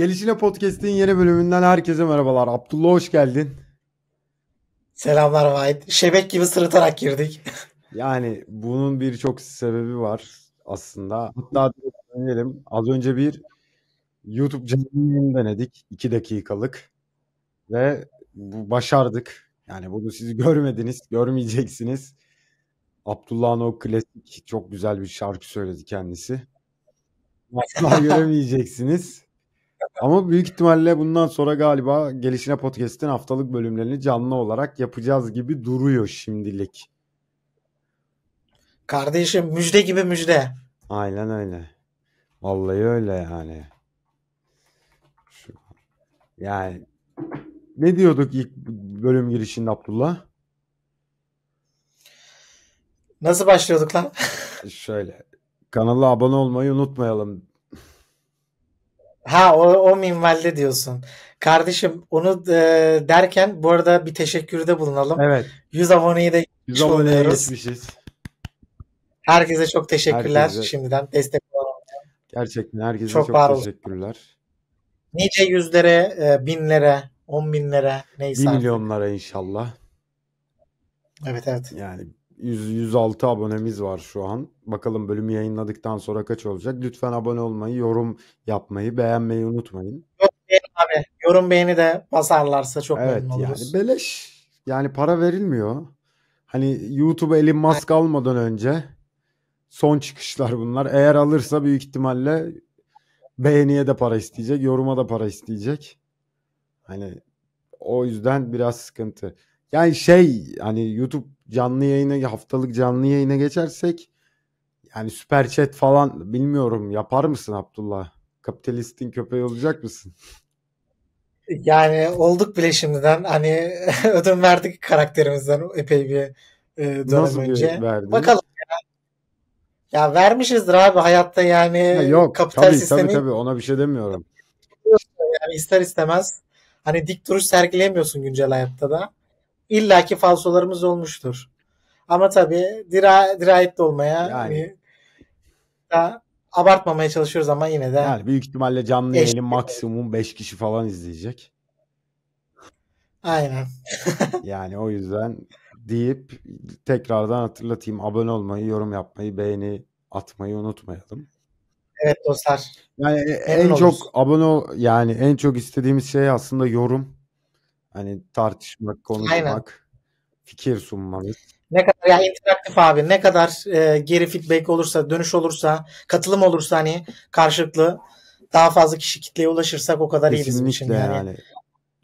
Gelişine Podcast'in yeni bölümünden herkese merhabalar. Abdullah hoş geldin. Selamlar Vahit. Şebek gibi sırıtarak girdik. yani bunun birçok sebebi var aslında. Hatta dönelim. Az önce bir YouTube canlı denedik. 2 dakikalık. Ve bu başardık. Yani bunu siz görmediniz, görmeyeceksiniz. Abdullah'ın o klasik çok güzel bir şarkı söyledi kendisi. Asla göremeyeceksiniz. Ama büyük ihtimalle bundan sonra galiba Gelişine Podcast'in haftalık bölümlerini canlı olarak yapacağız gibi duruyor şimdilik. Kardeşim müjde gibi müjde. Aynen öyle. Vallahi öyle yani. Şu, yani ne diyorduk ilk bölüm girişinde Abdullah? Nasıl başlıyorduk lan? Şöyle. Kanala abone olmayı unutmayalım Ha o, o minvalde diyorsun. Kardeşim onu e, derken bu arada bir teşekkürde bulunalım. Evet. 100 aboneyi de 100 aboneye geçmişiz. Herkese çok teşekkürler herkese. şimdiden destek olan. Gerçekten herkese çok, çok teşekkürler. Nice yüzlere, e, binlere, on binlere neyse. Bir milyonlara inşallah. Evet evet. Yani 100, 106 abonemiz var şu an. Bakalım bölüm yayınladıktan sonra kaç olacak. Lütfen abone olmayı, yorum yapmayı, beğenmeyi unutmayın. Yok abi. Yorum beğeni de basarlarsa çok evet, memnun oluruz. Yani beleş. Yani para verilmiyor. Hani YouTube Elon mask evet. almadan önce son çıkışlar bunlar. Eğer alırsa büyük ihtimalle beğeniye de para isteyecek, yoruma da para isteyecek. Hani o yüzden biraz sıkıntı. Yani şey hani YouTube canlı yayına haftalık canlı yayına geçersek yani süper chat falan bilmiyorum yapar mısın Abdullah? Kapitalistin köpeği olacak mısın? Yani olduk bile şimdiden hani ödün verdik karakterimizden epey bir e, dönem Nasıl önce. Bir Bakalım ya. ya vermişizdir abi hayatta yani ha, yok, kapital tabii, sistemi. Tabii tabii ona bir şey demiyorum. Yani ister istemez hani dik duruş sergileyemiyorsun güncel hayatta da illaki falsolarımız olmuştur. Ama tabii dira, dirayetli olmaya yani. Hani daha abartmamaya çalışıyoruz ama yine de. Yani büyük ihtimalle canlı yayını maksimum 5 kişi falan izleyecek. Aynen. yani o yüzden deyip tekrardan hatırlatayım abone olmayı, yorum yapmayı, beğeni atmayı unutmayalım. Evet dostlar. Yani Memnun en çok abone ol yani en çok istediğimiz şey aslında yorum Hani tartışmak, konuşmak, Aynen. fikir sunmamız. Ne kadar ya interaktif abi ne kadar e, geri feedback olursa, dönüş olursa, katılım olursa hani karşılıklı daha fazla kişi kitleye ulaşırsak o kadar Kesinlikle iyi bizim için yani. yani.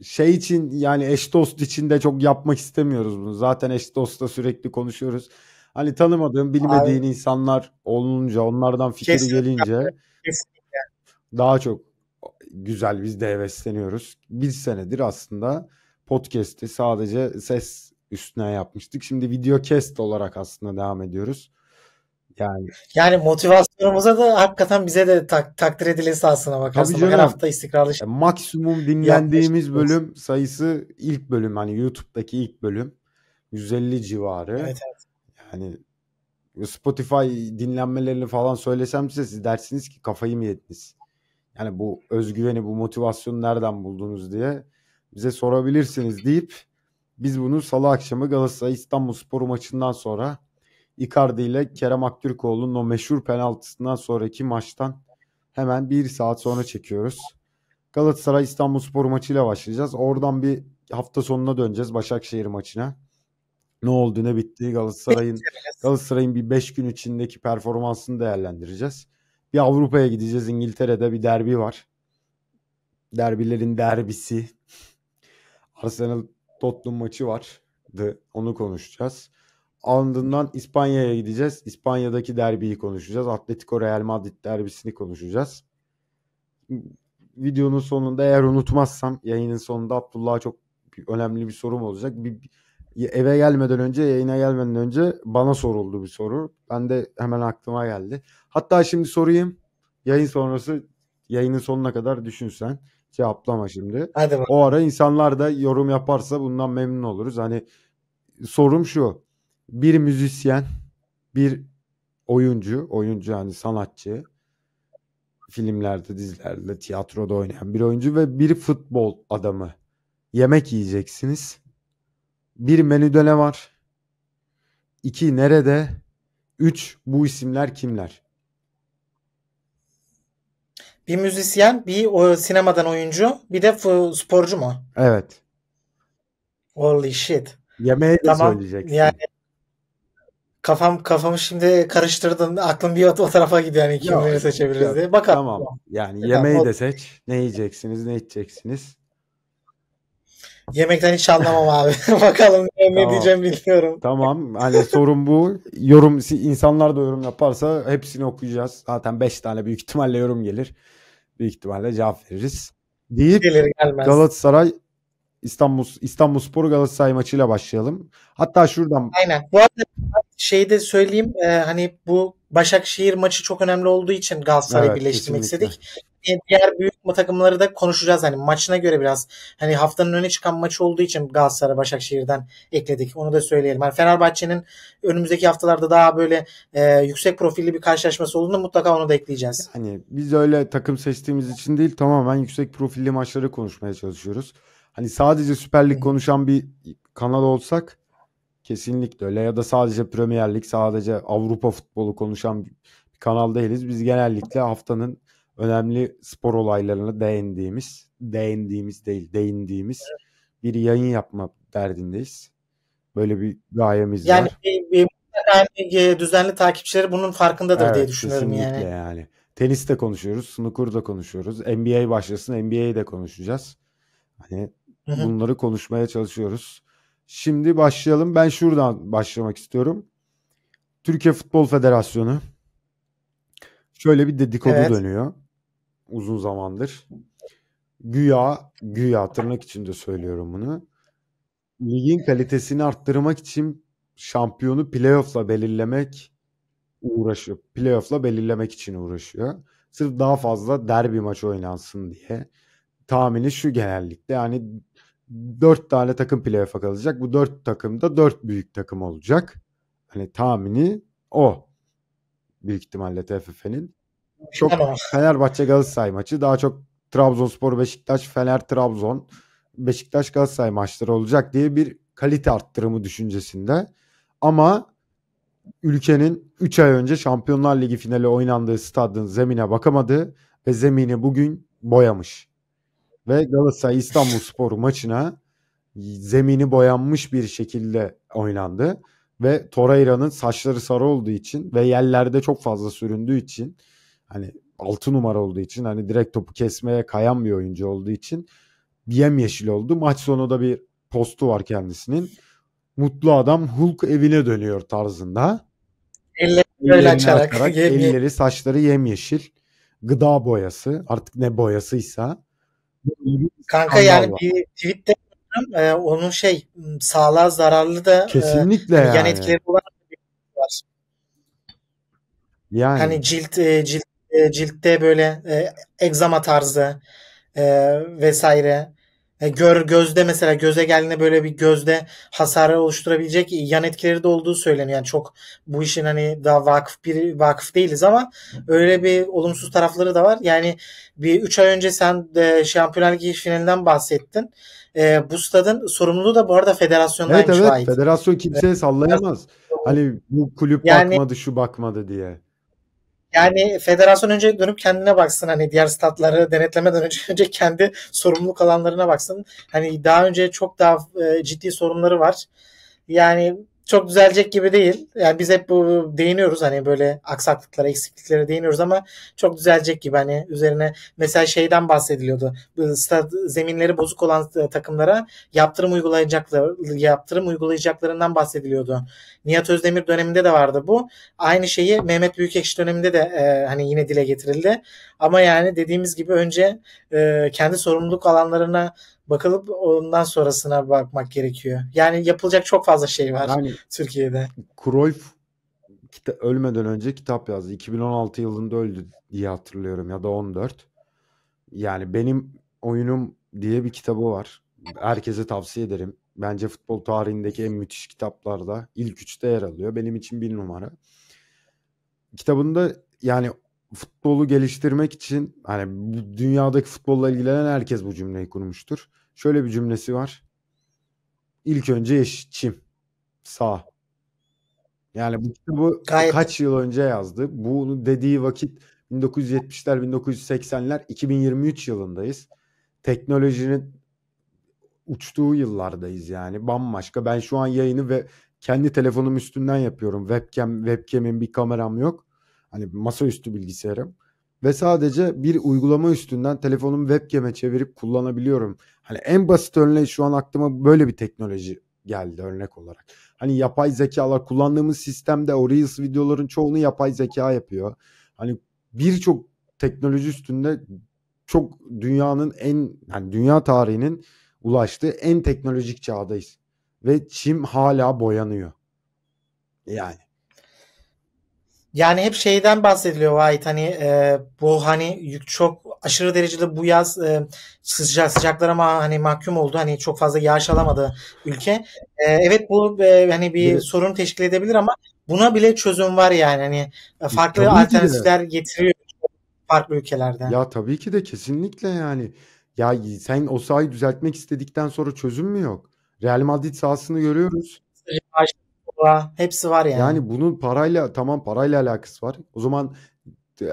Şey için yani eş dost için de çok yapmak istemiyoruz bunu. Zaten eş dostla sürekli konuşuyoruz. Hani tanımadığın, bilmediğin Abi. insanlar olunca, onlardan fikir gelince kesinlikle. daha çok güzel biz de hevesleniyoruz. Bir senedir aslında podcast'i sadece ses üstüne yapmıştık. Şimdi videocast olarak aslında devam ediyoruz. Yani yani motivasyonumuza da hakikaten bize de tak, takdir edilesi aslına bakarsan. her hafta istikrarlı. E, maksimum dinlendiğimiz bölüm sayısı ilk bölüm hani YouTube'daki ilk bölüm 150 civarı. Evet, evet. Yani Spotify dinlenmelerini falan söylesem size siz dersiniz ki kafayı mı yediniz? Yani bu özgüveni, bu motivasyonu nereden buldunuz diye bize sorabilirsiniz deyip biz bunu salı akşamı Galatasaray İstanbul Sporu maçından sonra Icardi ile Kerem Aktürkoğlu'nun o meşhur penaltısından sonraki maçtan hemen bir saat sonra çekiyoruz. Galatasaray İstanbul Sporu maçıyla başlayacağız. Oradan bir hafta sonuna döneceğiz Başakşehir maçına. Ne oldu ne bitti Galatasaray'ın Galatasaray'ın bir 5 gün içindeki performansını değerlendireceğiz. Bir Avrupa'ya gideceğiz. İngiltere'de bir derbi var. Derbilerin derbisi. Arsenal Tottenham maçı vardı. Onu konuşacağız. Ardından İspanya'ya gideceğiz. İspanya'daki derbiyi konuşacağız. Atletico Real Madrid derbisini konuşacağız. Videonun sonunda eğer unutmazsam yayının sonunda Abdullah'a çok önemli bir sorum olacak. Bir, eve gelmeden önce yayına gelmeden önce bana soruldu bir soru. Ben de hemen aklıma geldi. Hatta şimdi sorayım. Yayın sonrası yayının sonuna kadar düşünsen cevaplama şimdi. Hadi o ara insanlar da yorum yaparsa bundan memnun oluruz. Hani sorum şu. Bir müzisyen, bir oyuncu, oyuncu yani sanatçı, filmlerde, dizilerde, tiyatroda oynayan bir oyuncu ve bir futbol adamı. Yemek yiyeceksiniz. Bir menüde ne var? İki nerede? Üç bu isimler kimler? Bir müzisyen, bir o, sinemadan oyuncu, bir de sporcu mu? Evet. Holy shit. Yemeği de tamam. söyleyeceksin. Yani kafam kafamı şimdi karıştırdın. Aklım bir o, tarafa gidiyor yani kimleri seçebiliriz diye. Bakalım. Tamam. Yani e, yemeği tamam. de seç. Ne yiyeceksiniz, ne içeceksiniz? Yemekten hiç anlamam abi. Bakalım ne, tamam. diyeceğim bilmiyorum. Tamam. Hani sorun bu. Yorum insanlar da yorum yaparsa hepsini okuyacağız. Zaten 5 tane büyük ihtimalle yorum gelir büyük ihtimalle cevap veririz. Deyip Gelir gelmez. Galatasaray İstanbul İstanbul Spor Galatasaray maçıyla başlayalım. Hatta şuradan. Aynen. Bu arada şeyi de söyleyeyim. E, hani bu Başakşehir maçı çok önemli olduğu için Galatasaray'ı evet, birleştirmek kesinlikle. istedik. Ee, diğer büyük takımları da konuşacağız. Hani maçına göre biraz hani haftanın öne çıkan maçı olduğu için Galatasaray Başakşehir'den ekledik. Onu da söyleyelim. Yani Fenerbahçe'nin önümüzdeki haftalarda daha böyle e, yüksek profilli bir karşılaşması olduğunda mutlaka onu da ekleyeceğiz. Hani biz öyle takım seçtiğimiz için değil tamamen yüksek profilli maçları konuşmaya çalışıyoruz. Hani sadece Süper Lig konuşan bir kanal olsak kesinlikle öyle ya da sadece Premier Lig sadece Avrupa futbolu konuşan bir kanal değiliz. Biz genellikle haftanın önemli spor olaylarına değindiğimiz, değindiğimiz değil, değindiğimiz evet. bir yayın yapma derdindeyiz. Böyle bir gayemiz yani, var. Yani e, düzenli takipçileri bunun farkındadır evet, diye düşünüyorum yani. yani. Tenis de konuşuyoruz, snooker da konuşuyoruz. NBA başlasın, NBA'yi de konuşacağız. Hani Hı-hı. bunları konuşmaya çalışıyoruz. Şimdi başlayalım. Ben şuradan başlamak istiyorum. Türkiye Futbol Federasyonu şöyle bir dedikodu evet. dönüyor uzun zamandır. Güya, güya tırnak içinde söylüyorum bunu. Ligin kalitesini arttırmak için şampiyonu playoff'la belirlemek uğraşıyor. Playoff'la belirlemek için uğraşıyor. Sırf daha fazla derbi maçı oynansın diye. Tahmini şu genellikle yani dört tane takım playoff'a kalacak. Bu dört takım da dört büyük takım olacak. Hani tahmini o. Büyük ihtimalle TFF'nin çok tamam. Fenerbahçe Galatasaray maçı. Daha çok Trabzonspor, Beşiktaş, Fener, Trabzon, Beşiktaş, Galatasaray maçları olacak diye bir kalite arttırımı düşüncesinde. Ama ülkenin 3 ay önce Şampiyonlar Ligi finali oynandığı stadın zemine bakamadı ve zemini bugün boyamış. Ve Galatasaray İstanbul Spor maçına zemini boyanmış bir şekilde oynandı. Ve Torayranın saçları sarı olduğu için ve yerlerde çok fazla süründüğü için hani 6 numara olduğu için hani direkt topu kesmeye kayan bir oyuncu olduğu için yem yeşil oldu. Maç sonu da bir postu var kendisinin. Mutlu adam Hulk evine dönüyor tarzında. Elleri böyle açarak, atarak, yem elleri saçları yemyeşil. Gıda boyası artık ne boyasıysa. Kanka yani var. bir tweette e, ee, onun şey sağlığa zararlı da e, kesinlikle e, yani. yan etkileri olan şey var. Yani. Hani cilt e, cilt e, ciltte böyle e, egzama tarzı e, vesaire e, gör gözde mesela göze geldiğinde böyle bir gözde hasarı oluşturabilecek yan etkileri de olduğu söyleniyor. Yani çok bu işin hani daha vakıf bir vakıf değiliz ama öyle bir olumsuz tarafları da var. Yani bir 3 ay önce sen de Şampiyonlar Ligi finalinden bahsettin. E, bu stadın sorumluluğu da bu arada federasyondaymış. Evet evet ait. federasyon kimseye sallayamaz. Evet. Hani bu kulüp yani, bakmadı şu bakmadı diye. Yani federasyon önce dönüp kendine baksın hani diğer statları denetlemeden önce önce kendi sorumluluk alanlarına baksın. Hani daha önce çok daha e, ciddi sorunları var. Yani çok düzelecek gibi değil. Yani biz hep bu değiniyoruz hani böyle aksaklıklara, eksikliklere değiniyoruz ama çok düzelecek gibi hani üzerine mesela şeyden bahsediliyordu. Stad, zeminleri bozuk olan e, takımlara yaptırım uygulayacaklar yaptırım uygulayacaklarından bahsediliyordu. Nihat Özdemir döneminde de vardı bu. Aynı şeyi Mehmet Büyükekşi döneminde de e, hani yine dile getirildi. Ama yani dediğimiz gibi önce e, kendi sorumluluk alanlarına bakılıp ondan sonrasına bakmak gerekiyor. Yani yapılacak çok fazla şey var yani, Türkiye'de. Cruyff kita- ölmeden önce kitap yazdı. 2016 yılında öldü diye hatırlıyorum ya da 14. Yani benim oyunum diye bir kitabı var. Herkese tavsiye ederim. Bence futbol tarihindeki en müthiş kitaplarda ilk üçte yer alıyor. Benim için bir numara. Kitabında yani futbolu geliştirmek için hani dünyadaki futbolla ilgilenen herkes bu cümleyi kurmuştur. Şöyle bir cümlesi var. İlk önce yeşil çim sağ. Yani bu kitabı Gayet. kaç yıl önce yazdı. Bunu dediği vakit 1970'ler, 1980'ler, 2023 yılındayız. Teknolojinin uçtuğu yıllardayız yani. Bambaşka. Ben şu an yayını ve kendi telefonum üstünden yapıyorum. Webcam, webcam'in bir kameram yok. Hani masaüstü bilgisayarım. Ve sadece bir uygulama üstünden telefonumu webcam'e çevirip kullanabiliyorum. Hani en basit örneği şu an aklıma böyle bir teknoloji geldi örnek olarak. Hani yapay zekalar kullandığımız sistemde o Reels videoların çoğunu yapay zeka yapıyor. Hani birçok teknoloji üstünde çok dünyanın en yani dünya tarihinin ulaştığı en teknolojik çağdayız. Ve çim hala boyanıyor. Yani yani hep şeyden bahsediliyor Vahit hani e, bu hani çok aşırı derecede bu yaz e, sıcak sıcaklara ma hani mahkum oldu hani çok fazla yağış alamadı ülke. E, evet bu e, hani bir evet. sorun teşkil edebilir ama buna bile çözüm var yani hani e, e, farklı tabii alternatifler getiriyor farklı ülkelerden. Ya tabii ki de kesinlikle yani ya sen o sahayı düzeltmek istedikten sonra çözüm mü yok? Real Madrid sahasını görüyoruz. Yağış sopa hepsi var yani. Yani bunun parayla tamam parayla alakası var. O zaman e,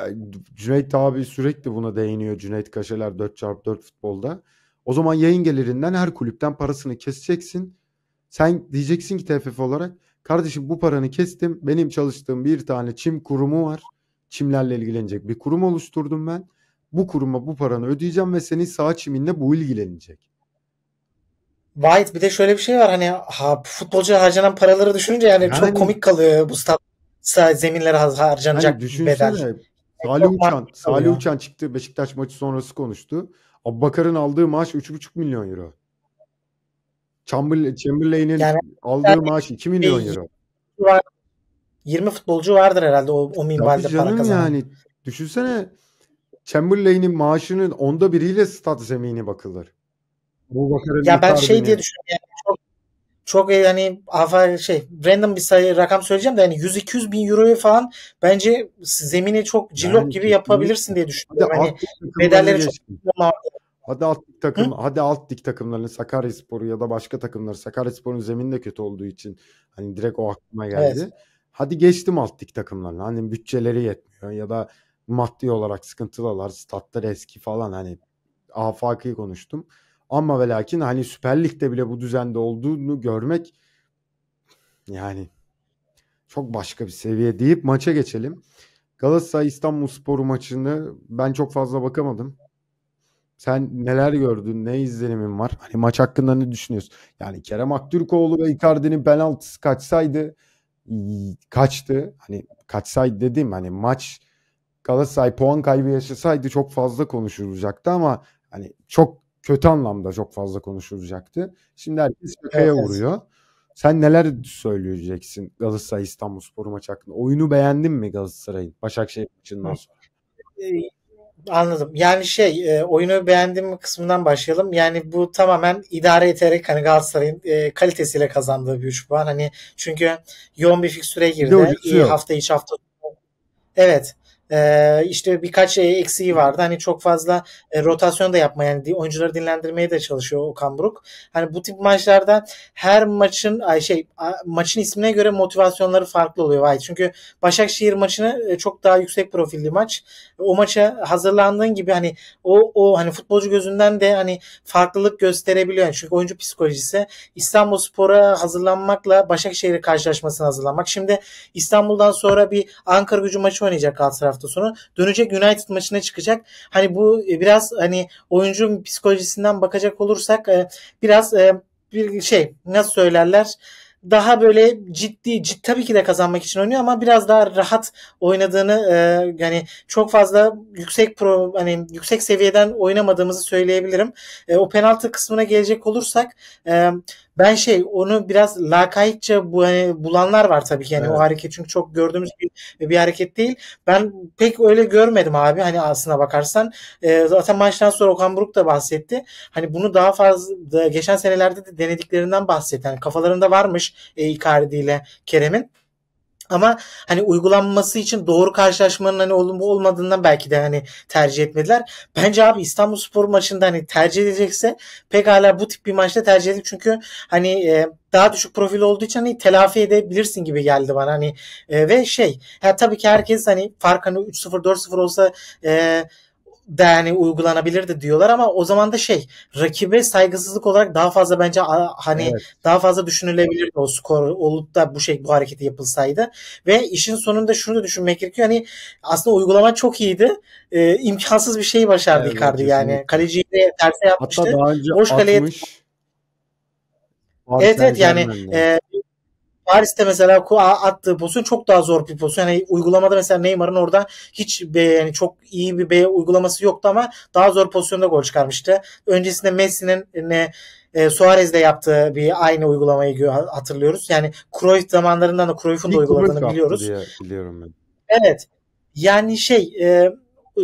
Cüneyt abi sürekli buna değiniyor Cüneyt Kaşeler 4x4 futbolda. O zaman yayın gelirinden her kulüpten parasını keseceksin. Sen diyeceksin ki TFF olarak kardeşim bu paranı kestim. Benim çalıştığım bir tane çim kurumu var. Çimlerle ilgilenecek bir kurum oluşturdum ben. Bu kuruma bu paranı ödeyeceğim ve senin sağ çiminle bu ilgilenecek. White bir de şöyle bir şey var hani ha, futbolcuya harcanan paraları düşününce yani, yani çok komik kalıyor bu stat zeminlere harcanacak yani bedel. Salih Uçan, Salih Uçan çıktı Beşiktaş maçı sonrası konuştu. Abbakar'ın aldığı maaş 3,5 milyon euro. Chamberlain'in Chamberlain yani, aldığı yani, maaş 2 milyon şey, euro. 20 futbolcu vardır herhalde o, o minvalde para kazanan. yani düşünsene Chamberlain'in maaşının onda biriyle stat zemini bakılır. Ya ben şey diye düşünüyorum. Yani çok, çok e, yani afer şey random bir sayı rakam söyleyeceğim de hani 100 200 bin euroyu falan bence zemini çok cillop yani, gibi yapabilirsin diye düşünüyorum. Hadi hani bedelleri çok Hadi alt lig takım, Hı? hadi alt lig takımlarını Sakaryaspor'u ya da başka takımları Sakaryaspor'un zemini de kötü olduğu için hani direkt o aklıma geldi. Evet. Hadi geçtim alt lig takımlarını. Hani bütçeleri yetmiyor ya da maddi olarak sıkıntılılar, statları eski falan hani afakı konuştum. Ama ve lakin hani Süper Lig'de bile bu düzende olduğunu görmek yani çok başka bir seviye deyip maça geçelim. Galatasaray İstanbul Sporu maçını ben çok fazla bakamadım. Sen neler gördün? Ne izlenimin var? Hani maç hakkında ne düşünüyorsun? Yani Kerem Aktürkoğlu ve Icardi'nin penaltısı kaçsaydı kaçtı. Hani kaçsaydı dedim. hani maç Galatasaray puan kaybı yaşasaydı çok fazla konuşulacaktı ama hani çok kötü anlamda çok fazla konuşulacaktı. Şimdi herkes şakaya evet. vuruyor. Sen neler söyleyeceksin Galatasaray İstanbul Spor maçı hakkında? Oyunu beğendin mi Galatasaray'ın Başakşehir maçından sonra? Ee, anladım. Yani şey e, oyunu beğendim kısmından başlayalım. Yani bu tamamen idare ederek hani Galatasaray'ın e, kalitesiyle kazandığı bir 3 puan. Hani çünkü yoğun bir fikstüre girdi. İyi hafta iç hafta. Evet. Ee, işte birkaç şey eksiği vardı. Hani çok fazla e, rotasyon da yapma. yani oyuncuları dinlendirmeye de çalışıyor Okan Buruk. Hani bu tip maçlarda her maçın ay şey maçın ismine göre motivasyonları farklı oluyor. Vay. Çünkü Başakşehir maçını e, çok daha yüksek profilli maç. O maça hazırlandığın gibi hani o o hani futbolcu gözünden de hani farklılık gösterebiliyor. Yani çünkü oyuncu psikolojisi İstanbul Spor'a hazırlanmakla Başakşehir'e karşılaşmasına hazırlanmak. Şimdi İstanbul'dan sonra bir Ankara gücü maçı oynayacak Galatasaray hafta sonu. Dönecek United maçına çıkacak. Hani bu e, biraz hani oyuncu psikolojisinden bakacak olursak e, biraz e, bir şey nasıl söylerler daha böyle ciddi, ciddi tabii ki de kazanmak için oynuyor ama biraz daha rahat oynadığını e, yani çok fazla yüksek pro hani yüksek seviyeden oynamadığımızı söyleyebilirim. E, o penaltı kısmına gelecek olursak e, ben şey onu biraz lakaytça bu, hani, bulanlar var tabii ki. Yani evet. o hareket çünkü çok gördüğümüz bir, bir hareket değil. Ben pek öyle görmedim abi. Hani aslına bakarsan e, zaten maçtan sonra Okan Buruk da bahsetti. Hani bunu daha fazla geçen senelerde de denediklerinden bahsetti. Yani kafalarında varmış e, Icardi ile Kerem'in. Ama hani uygulanması için doğru karşılaşmanın hani olumlu olmadığından belki de hani tercih etmediler. Bence abi İstanbul Spor maçında hani tercih edecekse pekala bu tip bir maçta tercih edip çünkü hani e, daha düşük profil olduğu için hani telafi edebilirsin gibi geldi bana hani e, ve şey ya tabii ki herkes hani fark hani 3-0 4-0 olsa e, da yani uygulanabilirdi diyorlar ama o zaman da şey rakibe saygısızlık olarak daha fazla bence hani evet. daha fazla düşünülebilirdi o skor olup da bu şey bu hareketi yapılsaydı ve işin sonunda şunu da düşünmek gerekiyor hani aslında uygulama çok iyiydi ee, imkansız bir şey başardı evet, Icardi yani kaleciyi de terse yapmıştı. Hatta daha önce Boş kaleye... Evet evet yani e, Paris'te mesela attığı pozisyon çok daha zor bir pozisyon. Yani uygulamada mesela Neymar'ın orada hiç be, yani çok iyi bir B uygulaması yoktu ama daha zor pozisyonda gol çıkarmıştı. Öncesinde Messi'nin ne e, Suarez'de yaptığı bir aynı uygulamayı hatırlıyoruz. Yani Cruyff zamanlarından da Cruyff'un da uyguladığını biliyoruz. Ya, biliyorum ben. Evet. Yani şey e,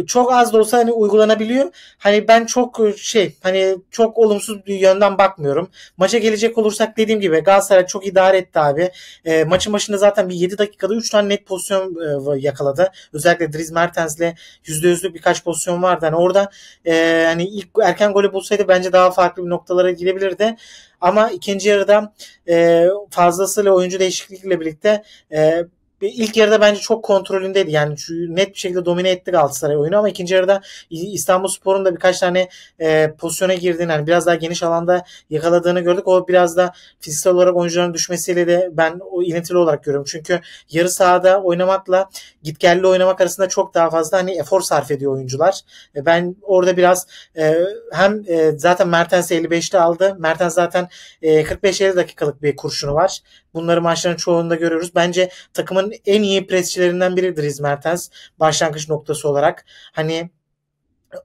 çok az da olsa hani uygulanabiliyor. Hani ben çok e, şey hani çok olumsuz bir yönden bakmıyorum. Maça gelecek olursak dediğim gibi Galatasaray çok idare etti abi. E, maçın başında zaten bir 7 dakikada 3 tane net pozisyon e, yakaladı. Özellikle Dries Mertens'le %100'lük birkaç pozisyon vardı. Hani orada e, hani ilk erken golü bulsaydı bence daha farklı bir noktalara girebilirdi. Ama ikinci yarıda e, fazlasıyla oyuncu değişiklikle birlikte e, ilk yarıda bence çok kontrolündeydi. Yani şu net bir şekilde domine etti Galatasaray oyunu ama ikinci yarıda İstanbul Spor'un da birkaç tane e, pozisyona girdiğini yani biraz daha geniş alanda yakaladığını gördük. O biraz da fiziksel olarak oyuncuların düşmesiyle de ben o ilintili olarak görüyorum. Çünkü yarı sahada oynamakla gitgelli oynamak arasında çok daha fazla hani efor sarf ediyor oyuncular. E, ben orada biraz e, hem e, zaten Mertens 55'te aldı. Mertens zaten e, 45-50 dakikalık bir kurşunu var. Bunları maçların çoğunda görüyoruz. Bence takımın en iyi presçilerinden biridir İzmertens başlangıç noktası olarak. Hani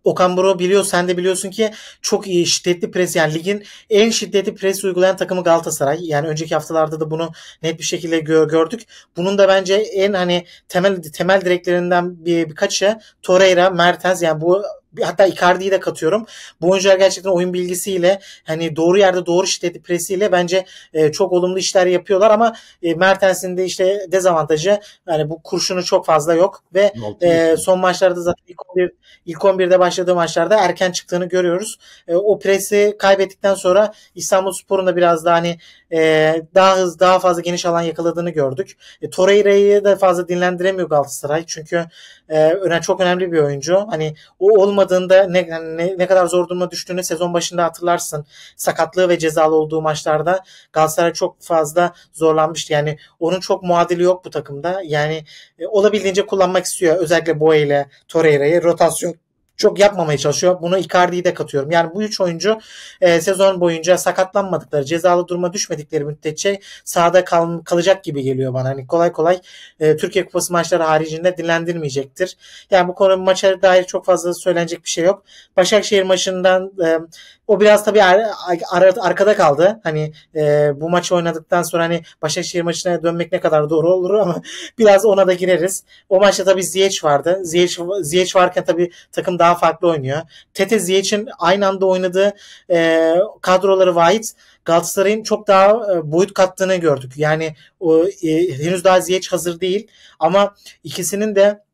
Okan Bro biliyor sen de biliyorsun ki çok iyi şiddetli pres yani ligin en şiddetli pres uygulayan takımı Galatasaray. Yani önceki haftalarda da bunu net bir şekilde gördük. Bunun da bence en hani temel temel direklerinden bir, birkaçı Torreira, Mertens yani bu hatta Icardi'yi de katıyorum. Bu oyuncular gerçekten oyun bilgisiyle hani doğru yerde doğru şiddeti presiyle bence e, çok olumlu işler yapıyorlar ama e, Mertens'in de işte dezavantajı yani bu kurşunu çok fazla yok ve e, son maçlarda zaten ilk 11 ilk 11'de başladığı maçlarda erken çıktığını görüyoruz. E, o presi kaybettikten sonra İstanbulspor'un da biraz daha hani e, daha hızlı, daha fazla geniş alan yakaladığını gördük. E, Torreira'yı da fazla dinlendiremiyor Galatasaray çünkü e, önemli, çok önemli bir oyuncu. Hani o olmadığında ne, hani ne, ne kadar zor duruma düştüğünü sezon başında hatırlarsın. Sakatlığı ve cezalı olduğu maçlarda Galatasaray çok fazla zorlanmıştı. Yani onun çok muadili yok bu takımda. Yani e, olabildiğince kullanmak istiyor özellikle Boye ile Torreira'yı rotasyon çok yapmamaya çalışıyor. Buna Icardi'yi de katıyorum. Yani bu üç oyuncu e, sezon boyunca sakatlanmadıkları, cezalı duruma düşmedikleri müddetçe sahada kal, kalacak gibi geliyor bana. Hani kolay kolay e, Türkiye Kupası maçları haricinde dinlendirmeyecektir. Yani bu konu maça dair çok fazla söylenecek bir şey yok. Başakşehir maçından e, o biraz tabii ar- ar- arkada kaldı. Hani e, bu maçı oynadıktan sonra hani Başakşehir maçına dönmek ne kadar doğru olur ama biraz ona da gireriz. O maçta tabii Ziyech vardı. Ziyech, Ziyech varken tabii takım daha farklı oynuyor. Tete Ziyech'in aynı anda oynadığı e, kadroları vahit Galatasaray'ın çok daha e, boyut kattığını gördük. Yani o, e, henüz daha Ziyech hazır değil ama ikisinin de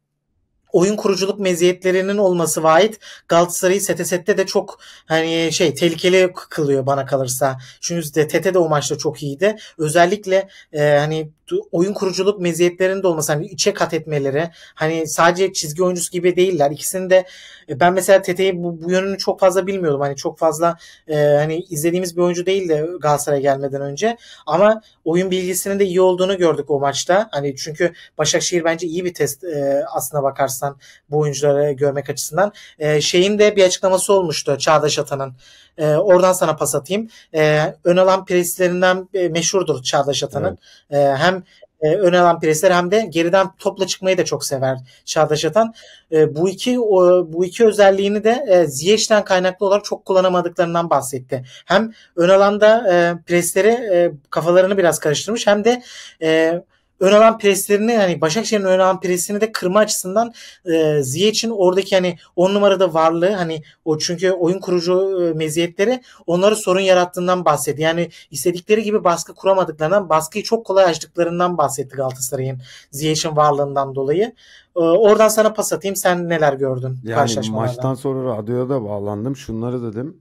oyun kuruculuk meziyetlerinin olması vahit Galatasaray'ı sete sette de çok hani şey tehlikeli kılıyor bana kalırsa. Çünkü de Tete de o maçta çok iyiydi. Özellikle e, hani oyun kuruculuk meziyetlerinin de olması hani içe kat etmeleri hani sadece çizgi oyuncusu gibi değiller. İkisini de e, ben mesela Tete'yi bu, bu yönünü çok fazla bilmiyordum. Hani çok fazla e, hani izlediğimiz bir oyuncu değil de Galatasaray'a gelmeden önce ama oyun bilgisinin de iyi olduğunu gördük o maçta. Hani çünkü Başakşehir bence iyi bir test e, aslına bakarsan bu oyuncuları görmek açısından. E, şeyin de bir açıklaması olmuştu Çağdaş Atan'ın. E, oradan sana pas atayım. E, ön alan preslerinden e, meşhurdur Çağdaş Atan'ın. Evet. E, hem e, ön alan presler hem de geriden topla çıkmayı da çok sever Çağdaş Atan. E, bu iki o, bu iki özelliğini de e, Ziyech'ten kaynaklı olarak çok kullanamadıklarından bahsetti. Hem ön alanda e, presleri e, kafalarını biraz karıştırmış hem de e, ön alan preslerini yani Başakşehir'in ön alan presini de kırma açısından e, için oradaki hani on numarada varlığı hani o çünkü oyun kurucu e, meziyetleri onları sorun yarattığından bahsetti. Yani istedikleri gibi baskı kuramadıklarından baskıyı çok kolay açtıklarından bahsetti Galatasaray'ın Ziyech'in varlığından dolayı. E, oradan sana pas atayım sen neler gördün yani maçtan sonra radyoya da bağlandım şunları dedim.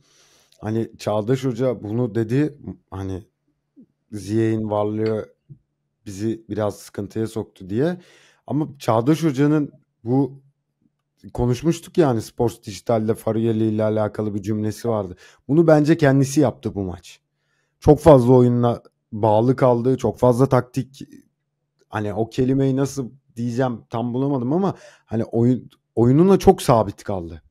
Hani Çağdaş Hoca bunu dedi hani Ziye'in varlığı bizi biraz sıkıntıya soktu diye. Ama Çağdaş Hoca'nın bu konuşmuştuk yani Sports Dijital'de Fariyeli ile alakalı bir cümlesi vardı. Bunu bence kendisi yaptı bu maç. Çok fazla oyunla bağlı kaldı. Çok fazla taktik hani o kelimeyi nasıl diyeceğim tam bulamadım ama hani oyun oyununla çok sabit kaldı.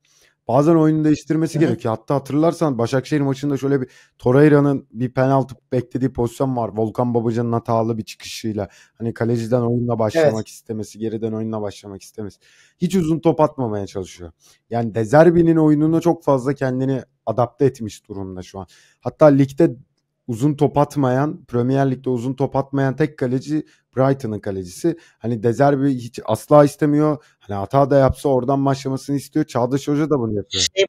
Bazen oyunu değiştirmesi evet. gerekiyor. Hatta hatırlarsan Başakşehir maçında şöyle bir Torreira'nın bir penaltı beklediği pozisyon var. Volkan Babacan'ın hatalı bir çıkışıyla. Hani kaleciden oyunla başlamak evet. istemesi, geriden oyunla başlamak istemesi. Hiç uzun top atmamaya çalışıyor. Yani Dezerbi'nin oyununa çok fazla kendini adapte etmiş durumda şu an. Hatta ligde uzun top atmayan, Premier Lig'de uzun top atmayan tek kaleci Brighton'ın kalecisi. Hani Dezerbi hiç asla istemiyor. Hani hata da yapsa oradan başlamasını istiyor. Çağdaş Hoca da bunu yapıyor. Şey,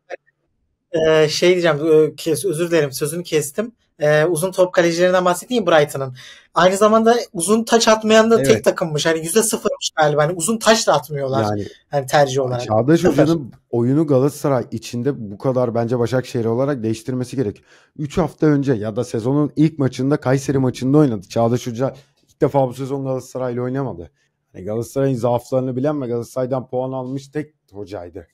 e, şey diyeceğim kes, özür dilerim sözünü kestim. E, uzun top kalecilerinden bahsettiğim Brighton'ın. Aynı zamanda uzun taç atmayan da evet. tek takımmış. Hani yüzde sıfırmış galiba. Hani uzun taç da atmıyorlar. Yani, yani tercih olarak. Çağdaş Sıfır. Hoca'nın oyunu Galatasaray içinde bu kadar bence Başakşehir olarak değiştirmesi gerek. 3 hafta önce ya da sezonun ilk maçında Kayseri maçında oynadı. Çağdaş Hoca ilk defa bu sezon Galatasaray'la oynamadı. Hani Galatasaray'ın zaaflarını bilen ve Galatasaray'dan puan almış tek hocaydı.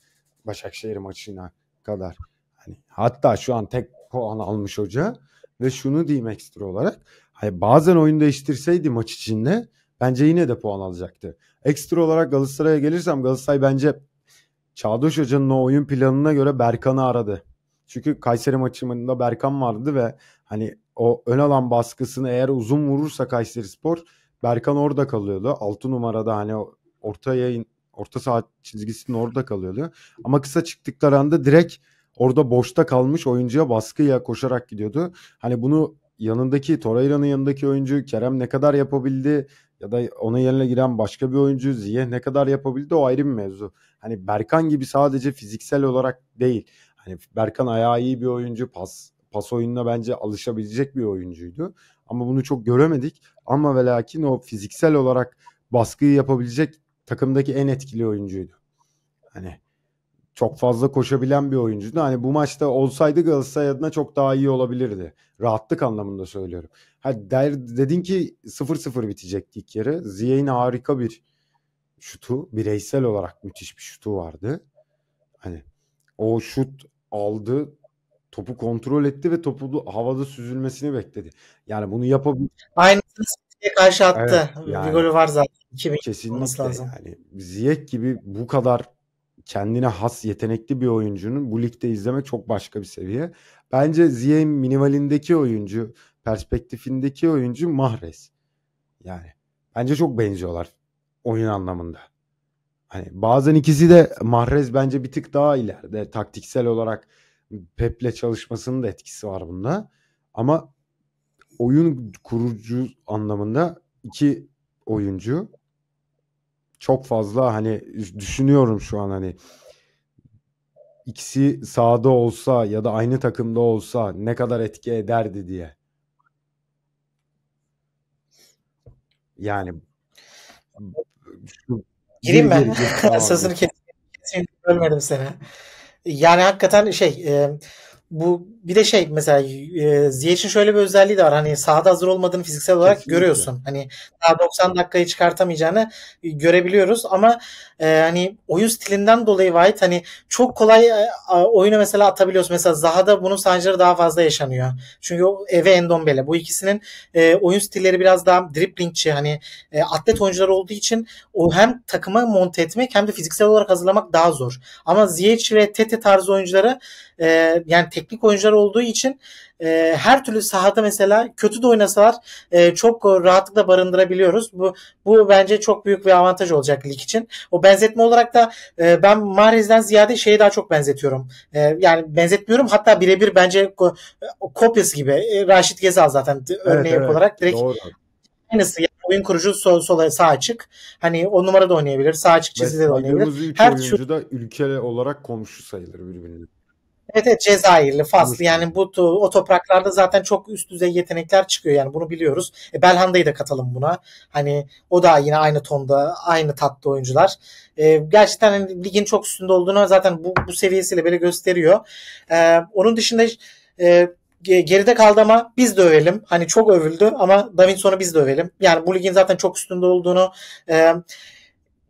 Başakşehir maçına kadar. Hani hatta şu an tek puan almış hoca ve şunu diyeyim ekstra olarak hani bazen oyun değiştirseydi maç içinde bence yine de puan alacaktı. Ekstra olarak Galatasaray'a gelirsem Galatasaray bence Çağdaş Hoca'nın o oyun planına göre Berkan'ı aradı. Çünkü Kayseri maçında Berkan vardı ve hani o ön alan baskısını eğer uzun vurursa Kayseri Spor Berkan orada kalıyordu. 6 numarada hani orta yayın orta saat çizgisinin orada kalıyordu. Ama kısa çıktıkları anda direkt orada boşta kalmış oyuncuya baskıya koşarak gidiyordu. Hani bunu yanındaki Torayran'ın yanındaki oyuncu Kerem ne kadar yapabildi ya da onun yerine giren başka bir oyuncu Ziye ne kadar yapabildi o ayrı bir mevzu. Hani Berkan gibi sadece fiziksel olarak değil. Hani Berkan ayağı iyi bir oyuncu pas pas oyununa bence alışabilecek bir oyuncuydu. Ama bunu çok göremedik. Ama ve lakin o fiziksel olarak baskıyı yapabilecek takımdaki en etkili oyuncuydu. Hani çok fazla koşabilen bir oyuncuydu. Hani bu maçta olsaydı Galatasaray adına çok daha iyi olabilirdi. Rahatlık anlamında söylüyorum. Ha der, dedin ki 0-0 bitecekti ilk yarı. Ziye'nin harika bir şutu, bireysel olarak müthiş bir şutu vardı. Hani o şut aldı topu kontrol etti ve topu havada süzülmesini bekledi. Yani bunu yapabildi. Aynısını Ziyech karşı attı. Evet, yani, bir golü var zaten. 2000 kesinlikle lazım. yani. Ziyek gibi bu kadar kendine has yetenekli bir oyuncunun bu ligde izlemek çok başka bir seviye. Bence Ziyek'in minimalindeki oyuncu, perspektifindeki oyuncu Mahrez. Yani bence çok benziyorlar oyun anlamında. Hani bazen ikisi de Mahrez bence bir tık daha ileride taktiksel olarak Pep'le çalışmasının da etkisi var bunda. Ama oyun kurucu anlamında iki oyuncu çok fazla hani düşünüyorum şu an hani ikisi sahada olsa ya da aynı takımda olsa ne kadar etki ederdi diye. Yani şu, gireyim ben. Sözünü keseyim. Ölmedim seni. Yani hakikaten şey e, bu bir de şey mesela e, Ziyech'in şöyle bir özelliği de var. Hani sahada hazır olmadığını fiziksel olarak Kesinlikle. görüyorsun. Hani daha 90 dakikayı çıkartamayacağını e, görebiliyoruz ama e, hani oyun stilinden dolayı White hani çok kolay e, oyunu mesela atabiliyorsun. Mesela Zaha'da bunun sancıları daha fazla yaşanıyor. Çünkü Eve Endombele bu ikisinin e, oyun stilleri biraz daha driblingçi hani e, atlet oyuncular olduğu için o hem takıma monte etmek hem de fiziksel olarak hazırlamak daha zor. Ama Ziyech ve Tete tarzı oyuncuları e, yani teknik oyuncular olduğu için e, her türlü sahada mesela kötü de oynasalar e, çok rahatlıkla barındırabiliyoruz. Bu bu bence çok büyük bir avantaj olacak lig için. O benzetme olarak da e, ben Mahrez'den ziyade şeye daha çok benzetiyorum. E, yani benzetmiyorum hatta birebir bence ko- e, kopyası gibi. E, Raşit Gezal zaten evet, örneği evet, olarak direkt doğru. aynısı. Yani oyun kurucu sol sola sağ açık. Hani o numara da oynayabilir. Sağ açık çizgide de oynayabilir. Her oyuncu şu... da ülke olarak komşu sayılır birbirine. Evet, evet Cezayirli, Faslı yani bu o topraklarda zaten çok üst düzey yetenekler çıkıyor yani bunu biliyoruz. E, Belhanda'yı da katalım buna. Hani o da yine aynı tonda, aynı tatlı oyuncular. E, gerçekten hani, ligin çok üstünde olduğunu zaten bu, bu seviyesiyle böyle gösteriyor. E, onun dışında e, geride kaldı ama biz de övelim. Hani çok övüldü ama Davinson'u biz de övelim. Yani bu ligin zaten çok üstünde olduğunu e,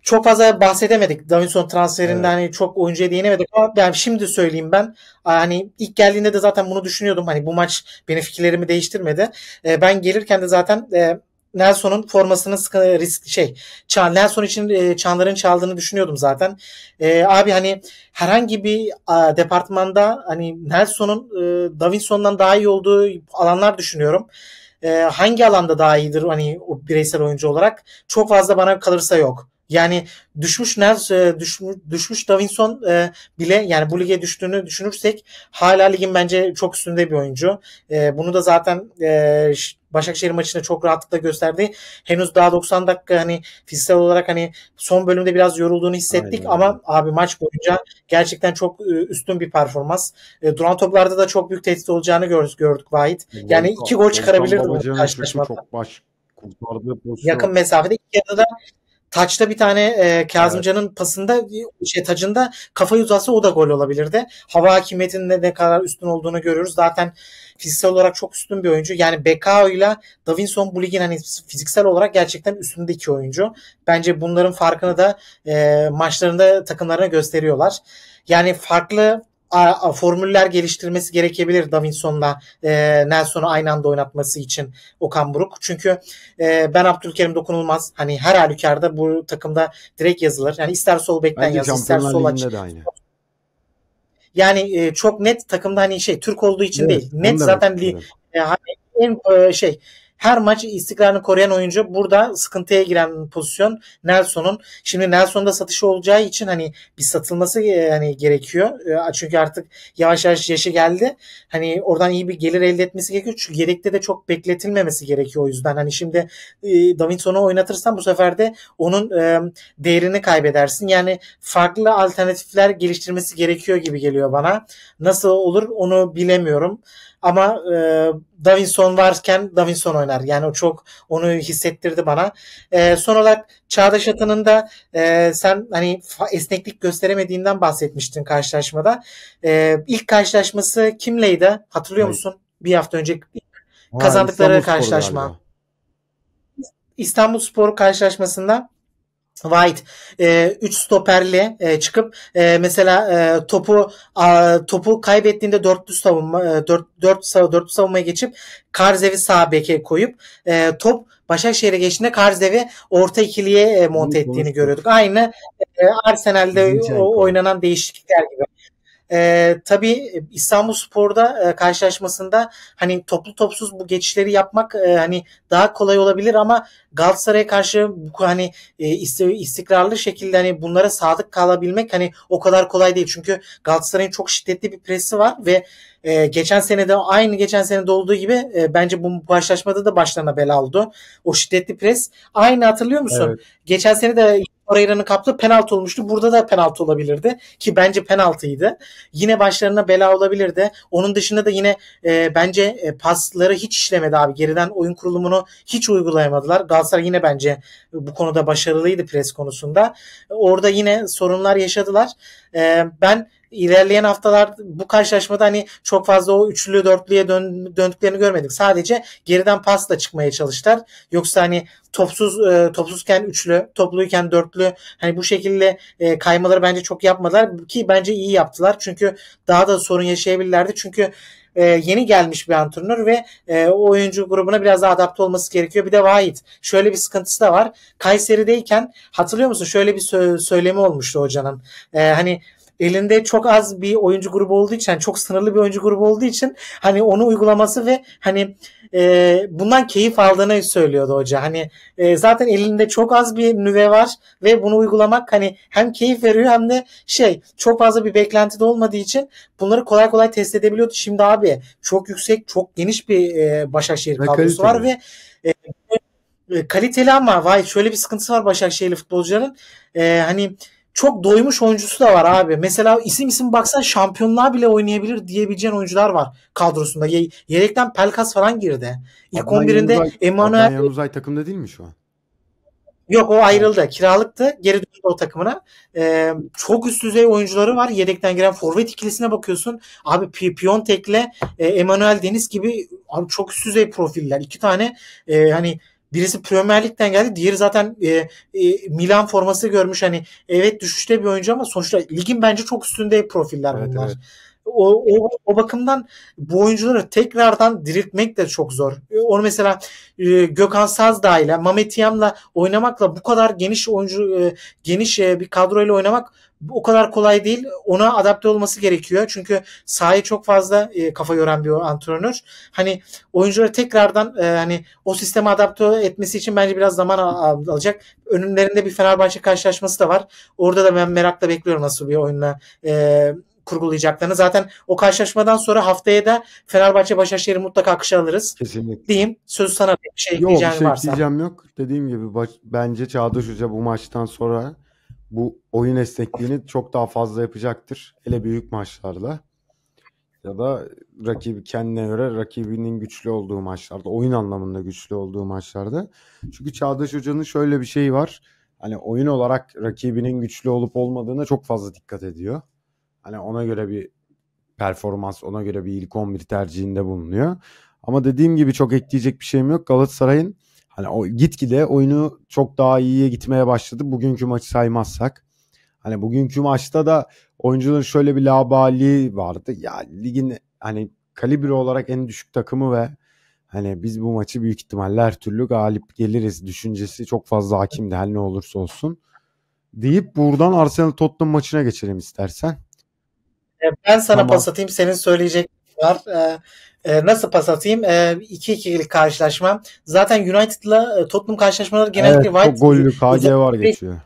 çok fazla bahsedemedik. Davinson transferinde evet. hani çok oyuncuya değinemedik ama yani şimdi söyleyeyim ben. Hani ilk geldiğinde de zaten bunu düşünüyordum. Hani bu maç benim fikirlerimi değiştirmedi. E, ben gelirken de zaten e, Nelson'un formasının sıkı, e, risk şey Nelson için e, çanların çaldığını düşünüyordum zaten. E, abi hani herhangi bir a, departmanda hani Nelson'un e, Davinson'dan daha iyi olduğu alanlar düşünüyorum. E, hangi alanda daha iyidir hani o bireysel oyuncu olarak? Çok fazla bana kalırsa yok. Yani düşmüş Nevs, e, düşmüş, düşmüş Davinson e, bile yani bu lige düştüğünü düşünürsek hala ligin bence çok üstünde bir oyuncu. E, bunu da zaten Başakşehir maçında çok rahatlıkla gösterdi. Henüz daha 90 dakika hani fiziksel olarak hani son bölümde biraz yorulduğunu hissettik Aynen. ama abi maç boyunca gerçekten çok üstün bir performans. Duran toplarda da çok büyük tehdit olacağını gördük, gördük Vahit. Yani iki gol çıkarabilirdi Çok baş Yakın mesafede iki yarıda Taçta bir tane e, Kazımcan'ın evet. pasında e, şey tacında kafayı uzatsa o da gol olabilirdi. Hava hakimiyetinin ne kadar üstün olduğunu görüyoruz. Zaten fiziksel olarak çok üstün bir oyuncu. Yani Bekao ile Davinson bu ligin hani fiziksel olarak gerçekten üstünde iki oyuncu. Bence bunların farkını da e, maçlarında takımlarına gösteriyorlar. Yani farklı formüller geliştirmesi gerekebilir Davinson'la e, Nelson'u aynı anda oynatması için Okan Buruk. Çünkü e, ben Abdülkerim dokunulmaz. Hani her halükarda bu takımda direkt yazılır. Yani ister sol bekten yaz, ister sol aç. Yani e, çok net takımda hani şey Türk olduğu için evet, değil. Net zaten li, e, hani en e, şey her maç istikrarını koruyan oyuncu. Burada sıkıntıya giren pozisyon Nelson'un. Şimdi Nelson'da satışı olacağı için hani bir satılması e, hani gerekiyor. E, çünkü artık yavaş yavaş yaşı geldi. Hani oradan iyi bir gelir elde etmesi gerekiyor. Çünkü yedekte de çok bekletilmemesi gerekiyor o yüzden. Hani şimdi e, Davinson'u oynatırsan bu sefer de onun değerini kaybedersin. Yani farklı alternatifler geliştirmesi gerekiyor gibi geliyor bana. Nasıl olur onu bilemiyorum. Ama e, Davinson varken Davinson oynar. Yani o çok onu hissettirdi bana. E, son olarak Çağdaş Atan'ın da e, sen hani esneklik gösteremediğinden bahsetmiştin karşılaşmada. E, ilk karşılaşması kimleydi? Hatırlıyor evet. musun? Bir hafta önce kazandıkları İstanbul karşılaşma. İstanbul Spor karşılaşmasında White e, üç stoperle e, çıkıp e, mesela e, topu a, topu kaybettiğinde dörtlü savunma e, dört, dört, dörtlü savunmaya geçip Karzev'i sağ beke koyup e, top Başakşehir'e geçtiğinde Karzev'i orta ikiliye e, monte ettiğini görüyorduk. Aynı e, Arsenal'de o, oynanan değişiklikler gibi. Ee, e, tabii İstanbul Spor'da e, karşılaşmasında hani toplu topsuz bu geçişleri yapmak e, hani daha kolay olabilir ama Galatasaray'a karşı bu hani e, istikrarlı şekilde hani bunlara sadık kalabilmek hani o kadar kolay değil. Çünkü Galatasaray'ın çok şiddetli bir presi var ve e, geçen senede aynı geçen senede olduğu gibi e, bence bu karşılaşmada da başlarına bela oldu. O şiddetli pres. Aynı hatırlıyor musun? Evet. Geçen sene de Torreira'nın kaptığı penaltı olmuştu. Burada da penaltı olabilirdi ki bence penaltıydı. Yine başlarına bela olabilirdi. Onun dışında da yine e, bence e, pasları hiç işlemedi abi. Geriden oyun kurulumunu hiç uygulayamadılar. Galatasaray yine bence bu konuda başarılıydı pres konusunda. Orada yine sorunlar yaşadılar. E, ben ilerleyen haftalar bu karşılaşmada hani çok fazla o üçlü dörtlüye dön, döndüklerini görmedik. Sadece geriden pasla çıkmaya çalıştılar. Yoksa hani topsuz e, topsuzken üçlü, topluyken dörtlü hani bu şekilde e, kaymaları bence çok yapmadılar ki bence iyi yaptılar. Çünkü daha da sorun yaşayabilirlerdi. Çünkü e, yeni gelmiş bir antrenör ve e, o oyuncu grubuna biraz daha adapte olması gerekiyor. Bir de Vahit. Şöyle bir sıkıntısı da var. Kayseri'deyken hatırlıyor musun? Şöyle bir sö- söylemi olmuştu hocanın. E, hani elinde çok az bir oyuncu grubu olduğu için yani çok sınırlı bir oyuncu grubu olduğu için hani onu uygulaması ve hani e, bundan keyif aldığını söylüyordu hoca. Hani e, zaten elinde çok az bir nüve var ve bunu uygulamak hani hem keyif veriyor hem de şey çok fazla bir beklenti de olmadığı için bunları kolay kolay test edebiliyordu. Şimdi abi çok yüksek çok geniş bir e, Başakşehir ve kadrosu var ve e, e, kaliteli ama vay şöyle bir sıkıntısı var Başakşehir'li futbolcuların. E, hani çok doymuş oyuncusu da var abi. Mesela isim isim baksan şampiyonluğa bile oynayabilir diyebileceğin oyuncular var kadrosunda. Ye- yedekten Pelkas falan girdi. İlk Adnan 11'inde Emanuel... Adnan Yanuzay takımda değil mi şu an? Yok o ayrıldı. Kiralıktı. Geri döndü o takımına. Ee, çok üst düzey oyuncuları var. Yedekten giren forvet ikilisine bakıyorsun. Abi Piontek'le e, Emanuel Deniz gibi abi çok üst düzey profiller. İki tane e, hani Birisi Premier Lig'den geldi. Diğeri zaten e, e, Milan forması görmüş. Hani evet düşüşte bir oyuncu ama sonuçta ligin bence çok üstünde profiller evet, bunlar. Evet o, o, o bakımdan bu oyuncuları tekrardan diriltmek de çok zor. E, onu mesela e, Gökhan Sazdağ ile Mamet Yam'la oynamakla bu kadar geniş oyuncu e, geniş e, bir kadroyla oynamak o kadar kolay değil. Ona adapte olması gerekiyor. Çünkü sahaya çok fazla e, kafa yoran bir antrenör. Hani oyuncuları tekrardan e, hani o sisteme adapte etmesi için bence biraz zaman al- alacak. Önlerinde bir Fenerbahçe karşılaşması da var. Orada da ben merakla bekliyorum nasıl bir oyunla eee kurgulayacaklarını zaten o karşılaşmadan sonra haftaya da Fenerbahçe Başakşehir'i mutlaka akışa alırız. Kesinlikle. Diyeyim sözü sana bir şey yok, ekleyeceğin bir şey varsa. Yok Dediğim gibi baş, bence Çağdaş Hoca bu maçtan sonra bu oyun esnekliğini çok daha fazla yapacaktır. Hele büyük maçlarla. Ya da rakibi kendine göre rakibinin güçlü olduğu maçlarda, oyun anlamında güçlü olduğu maçlarda. Çünkü Çağdaş Hoca'nın şöyle bir şeyi var. Hani oyun olarak rakibinin güçlü olup olmadığına çok fazla dikkat ediyor. Hani ona göre bir performans, ona göre bir ilk 11 tercihinde bulunuyor. Ama dediğim gibi çok ekleyecek bir şeyim yok. Galatasaray'ın hani o gitgide oyunu çok daha iyiye gitmeye başladı. Bugünkü maçı saymazsak. Hani bugünkü maçta da oyuncuların şöyle bir labali vardı. Ya ligin hani kalibre olarak en düşük takımı ve hani biz bu maçı büyük ihtimalle her türlü galip geliriz düşüncesi çok fazla hakimdi her ne olursa olsun. Deyip buradan Arsenal Tottenham maçına geçelim istersen. Ee, ben sana tamam. pas atayım. Senin söyleyecek şey var. Ee, e, nasıl pas atayım? 2-2'lik ee, karşılaşma. Zaten United'la e, Tottenham karşılaşmaları genellikle evet, White. Çok gollü KG var geçiyor.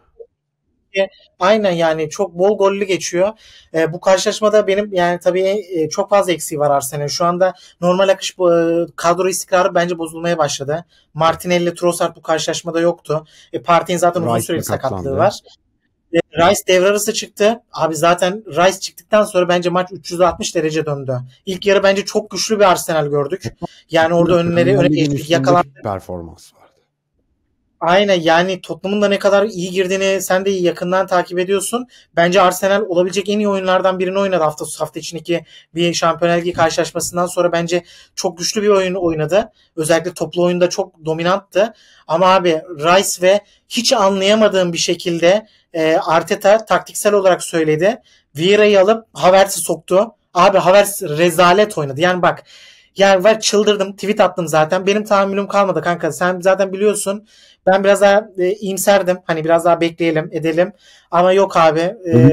Aynen yani çok bol gollü geçiyor. E, bu karşılaşmada benim yani tabii e, çok fazla eksiği var Arsenal'in. Şu anda normal akış e, kadro istikrarı bence bozulmaya başladı. Martinelli, Trossard bu karşılaşmada yoktu. E, Partey'in zaten uzun süreli sakatlığı var. Rice devre çıktı. Abi zaten Rice çıktıktan sonra bence maç 360 derece döndü. İlk yarı bence çok güçlü bir Arsenal gördük. Yani orada önleri öne geçtik. Yakalandı. Performans vardı. Aynen yani Tottenham'ın da ne kadar iyi girdiğini sen de iyi yakından takip ediyorsun. Bence Arsenal olabilecek en iyi oyunlardan birini oynadı hafta hafta içindeki bir Şampiyonlar Ligi karşılaşmasından sonra bence çok güçlü bir oyun oynadı. Özellikle toplu oyunda çok dominanttı. Ama abi Rice ve hiç anlayamadığım bir şekilde e, Arteta taktiksel olarak söyledi. Vieira'yı alıp Havertz'i soktu. Abi Havertz rezalet oynadı. Yani bak yani var çıldırdım. Tweet attım zaten. Benim tahammülüm kalmadı kanka. Sen zaten biliyorsun. Ben biraz daha e, imserdim. Hani biraz daha bekleyelim, edelim. Ama yok abi. E, çıldırdım.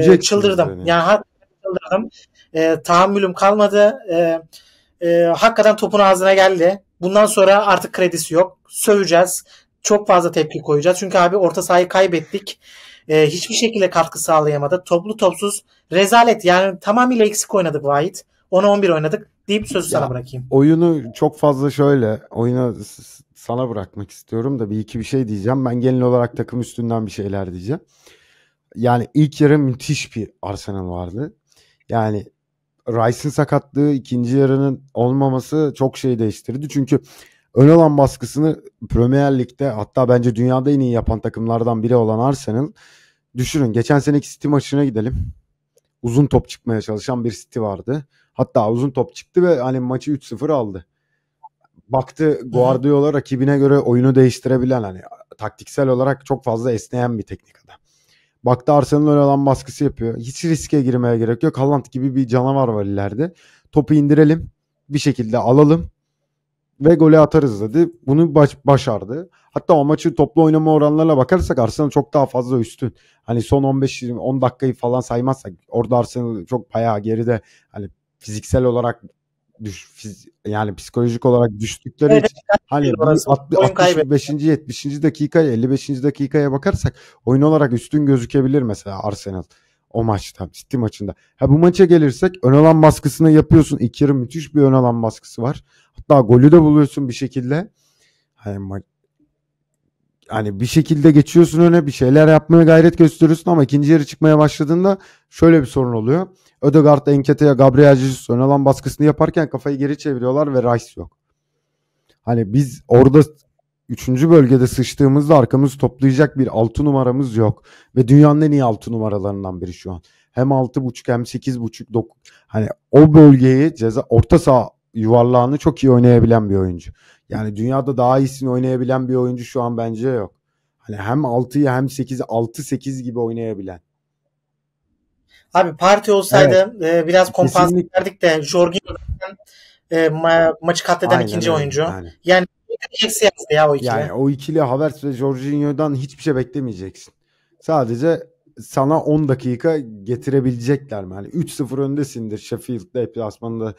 Yani, yani çıldırdım. E, tahammülüm kalmadı. E, e, hakikaten topun ağzına geldi. Bundan sonra artık kredisi yok. Söveceğiz. Çok fazla tepki koyacağız. Çünkü abi orta sahayı kaybettik. E, hiçbir şekilde katkı sağlayamadı. Toplu topsuz rezalet. Yani tamamıyla eksik oynadı bu ait. 10'a 11 oynadık deyip sözü ya, sana bırakayım. Oyunu çok fazla şöyle oyuna sana bırakmak istiyorum da bir iki bir şey diyeceğim. Ben genel olarak takım üstünden bir şeyler diyeceğim. Yani ilk yarı müthiş bir Arsenal vardı. Yani Rice'ın sakatlığı ikinci yarının olmaması çok şey değiştirdi. Çünkü ön alan baskısını Premier Lig'de hatta bence dünyada en iyi yapan takımlardan biri olan Arsenal düşünün geçen seneki City maçına gidelim. Uzun top çıkmaya çalışan bir City vardı. Hatta uzun top çıktı ve hani maçı 3-0 aldı. Baktı Guardiola rakibine göre oyunu değiştirebilen hani taktiksel olarak çok fazla esneyen bir teknik adam. Baktı Arsenal olan baskısı yapıyor. Hiç riske girmeye gerek yok. Haaland gibi bir canavar var ileride. Topu indirelim. Bir şekilde alalım ve golü atarız dedi. Bunu baş, başardı. Hatta o maçı toplu oynama oranlarına bakarsak Arsenal çok daha fazla üstün. Hani son 15-10 dakikayı falan saymazsak orada Arsenal çok bayağı geride. Hani fiziksel olarak düş, fiz, yani psikolojik olarak düştükleri evet, için hani 65. 70. dakikaya 55. dakikaya bakarsak oyun olarak üstün gözükebilir mesela Arsenal. O maçta City maçında. Ha bu maça gelirsek ön alan baskısını yapıyorsun. İlk yarı müthiş bir ön alan baskısı var. Hatta golü de buluyorsun bir şekilde. Hani, hani bir şekilde geçiyorsun öne bir şeyler yapmaya gayret gösteriyorsun ama ikinci yarı çıkmaya başladığında şöyle bir sorun oluyor. Ödegaard, Enkete'ye, Gabriel Jesus ön alan baskısını yaparken kafayı geri çeviriyorlar ve Rice yok. Hani biz orada üçüncü bölgede sıçtığımızda arkamız toplayacak bir altı numaramız yok. Ve dünyanın en iyi altı numaralarından biri şu an. Hem altı buçuk hem sekiz buçuk dok hani o bölgeyi ceza orta saha yuvarlağını çok iyi oynayabilen bir oyuncu. Yani dünyada daha iyisini oynayabilen bir oyuncu şu an bence yok. Hani hem 6'yı hem 8'i 6-8 gibi oynayabilen. Abi parti olsaydı evet. e, biraz kompans verdik de Jorginho e, ma- maçı katleden Aynen ikinci öyle. oyuncu. Yani, yani Siyasi ya o ikili. Yani o ikili Havertz ve Jorginho'dan hiçbir şey beklemeyeceksin. Sadece sana 10 dakika getirebilecekler mi? Yani 3-0 öndesindir Sheffield deplasmanında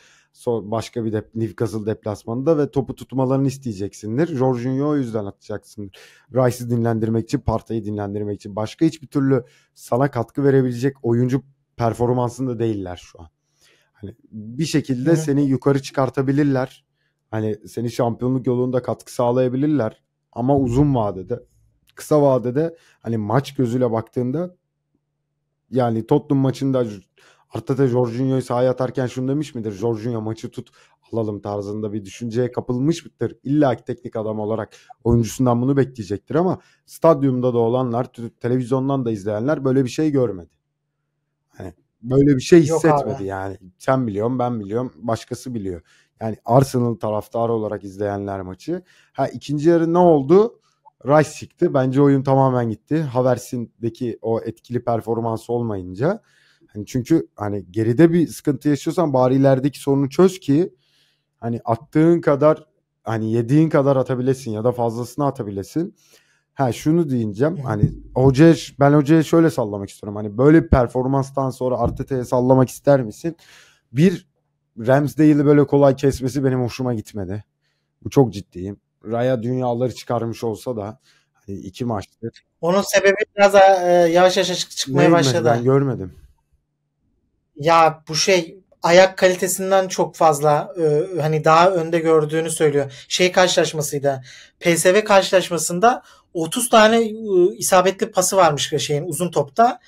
başka bir de Newcastle deplasmanında ve topu tutmalarını isteyeceksindir. Jorginho o yüzden atacaksın. Rice'ı dinlendirmek için, Partey'i dinlendirmek için. Başka hiçbir türlü sana katkı verebilecek oyuncu performansında değiller şu an. Hani bir şekilde hı seni yukarı çıkartabilirler Hani seni şampiyonluk yolunda katkı sağlayabilirler ama uzun vadede kısa vadede hani maç gözüyle baktığında yani Tottenham maçında Arteta Jorginho'yu sahaya atarken şunu demiş midir? Jorginho maçı tut alalım tarzında bir düşünceye kapılmış mıdır? İlla ki teknik adam olarak oyuncusundan bunu bekleyecektir ama stadyumda da olanlar, televizyondan da izleyenler böyle bir şey görmedi. Yani böyle bir şey hissetmedi yani. Sen biliyorsun, ben biliyorum, başkası biliyor. Yani Arsenal taraftarı olarak izleyenler maçı. Ha ikinci yarı ne oldu? Rice çıktı. Bence oyun tamamen gitti. Havertz'indeki o etkili performans olmayınca. Hani çünkü hani geride bir sıkıntı yaşıyorsan bari ilerideki sorunu çöz ki hani attığın kadar hani yediğin kadar atabilesin ya da fazlasını atabilesin. Ha şunu diyeceğim. Hani hocaya ben hocaya şöyle sallamak istiyorum. Hani böyle bir performanstan sonra Arteta'ya sallamak ister misin? Bir değil, böyle kolay kesmesi benim hoşuma gitmedi. Bu çok ciddiyim. Raya dünyaları çıkarmış olsa da hani iki maçtır. Onun sebebi biraz daha, e, yavaş yavaş çıkmaya Neyim başladı. Ben görmedim. Ya bu şey ayak kalitesinden çok fazla e, hani daha önde gördüğünü söylüyor. Şey karşılaşmasıydı. PSV karşılaşmasında 30 tane e, isabetli pası varmış şeyin uzun topta.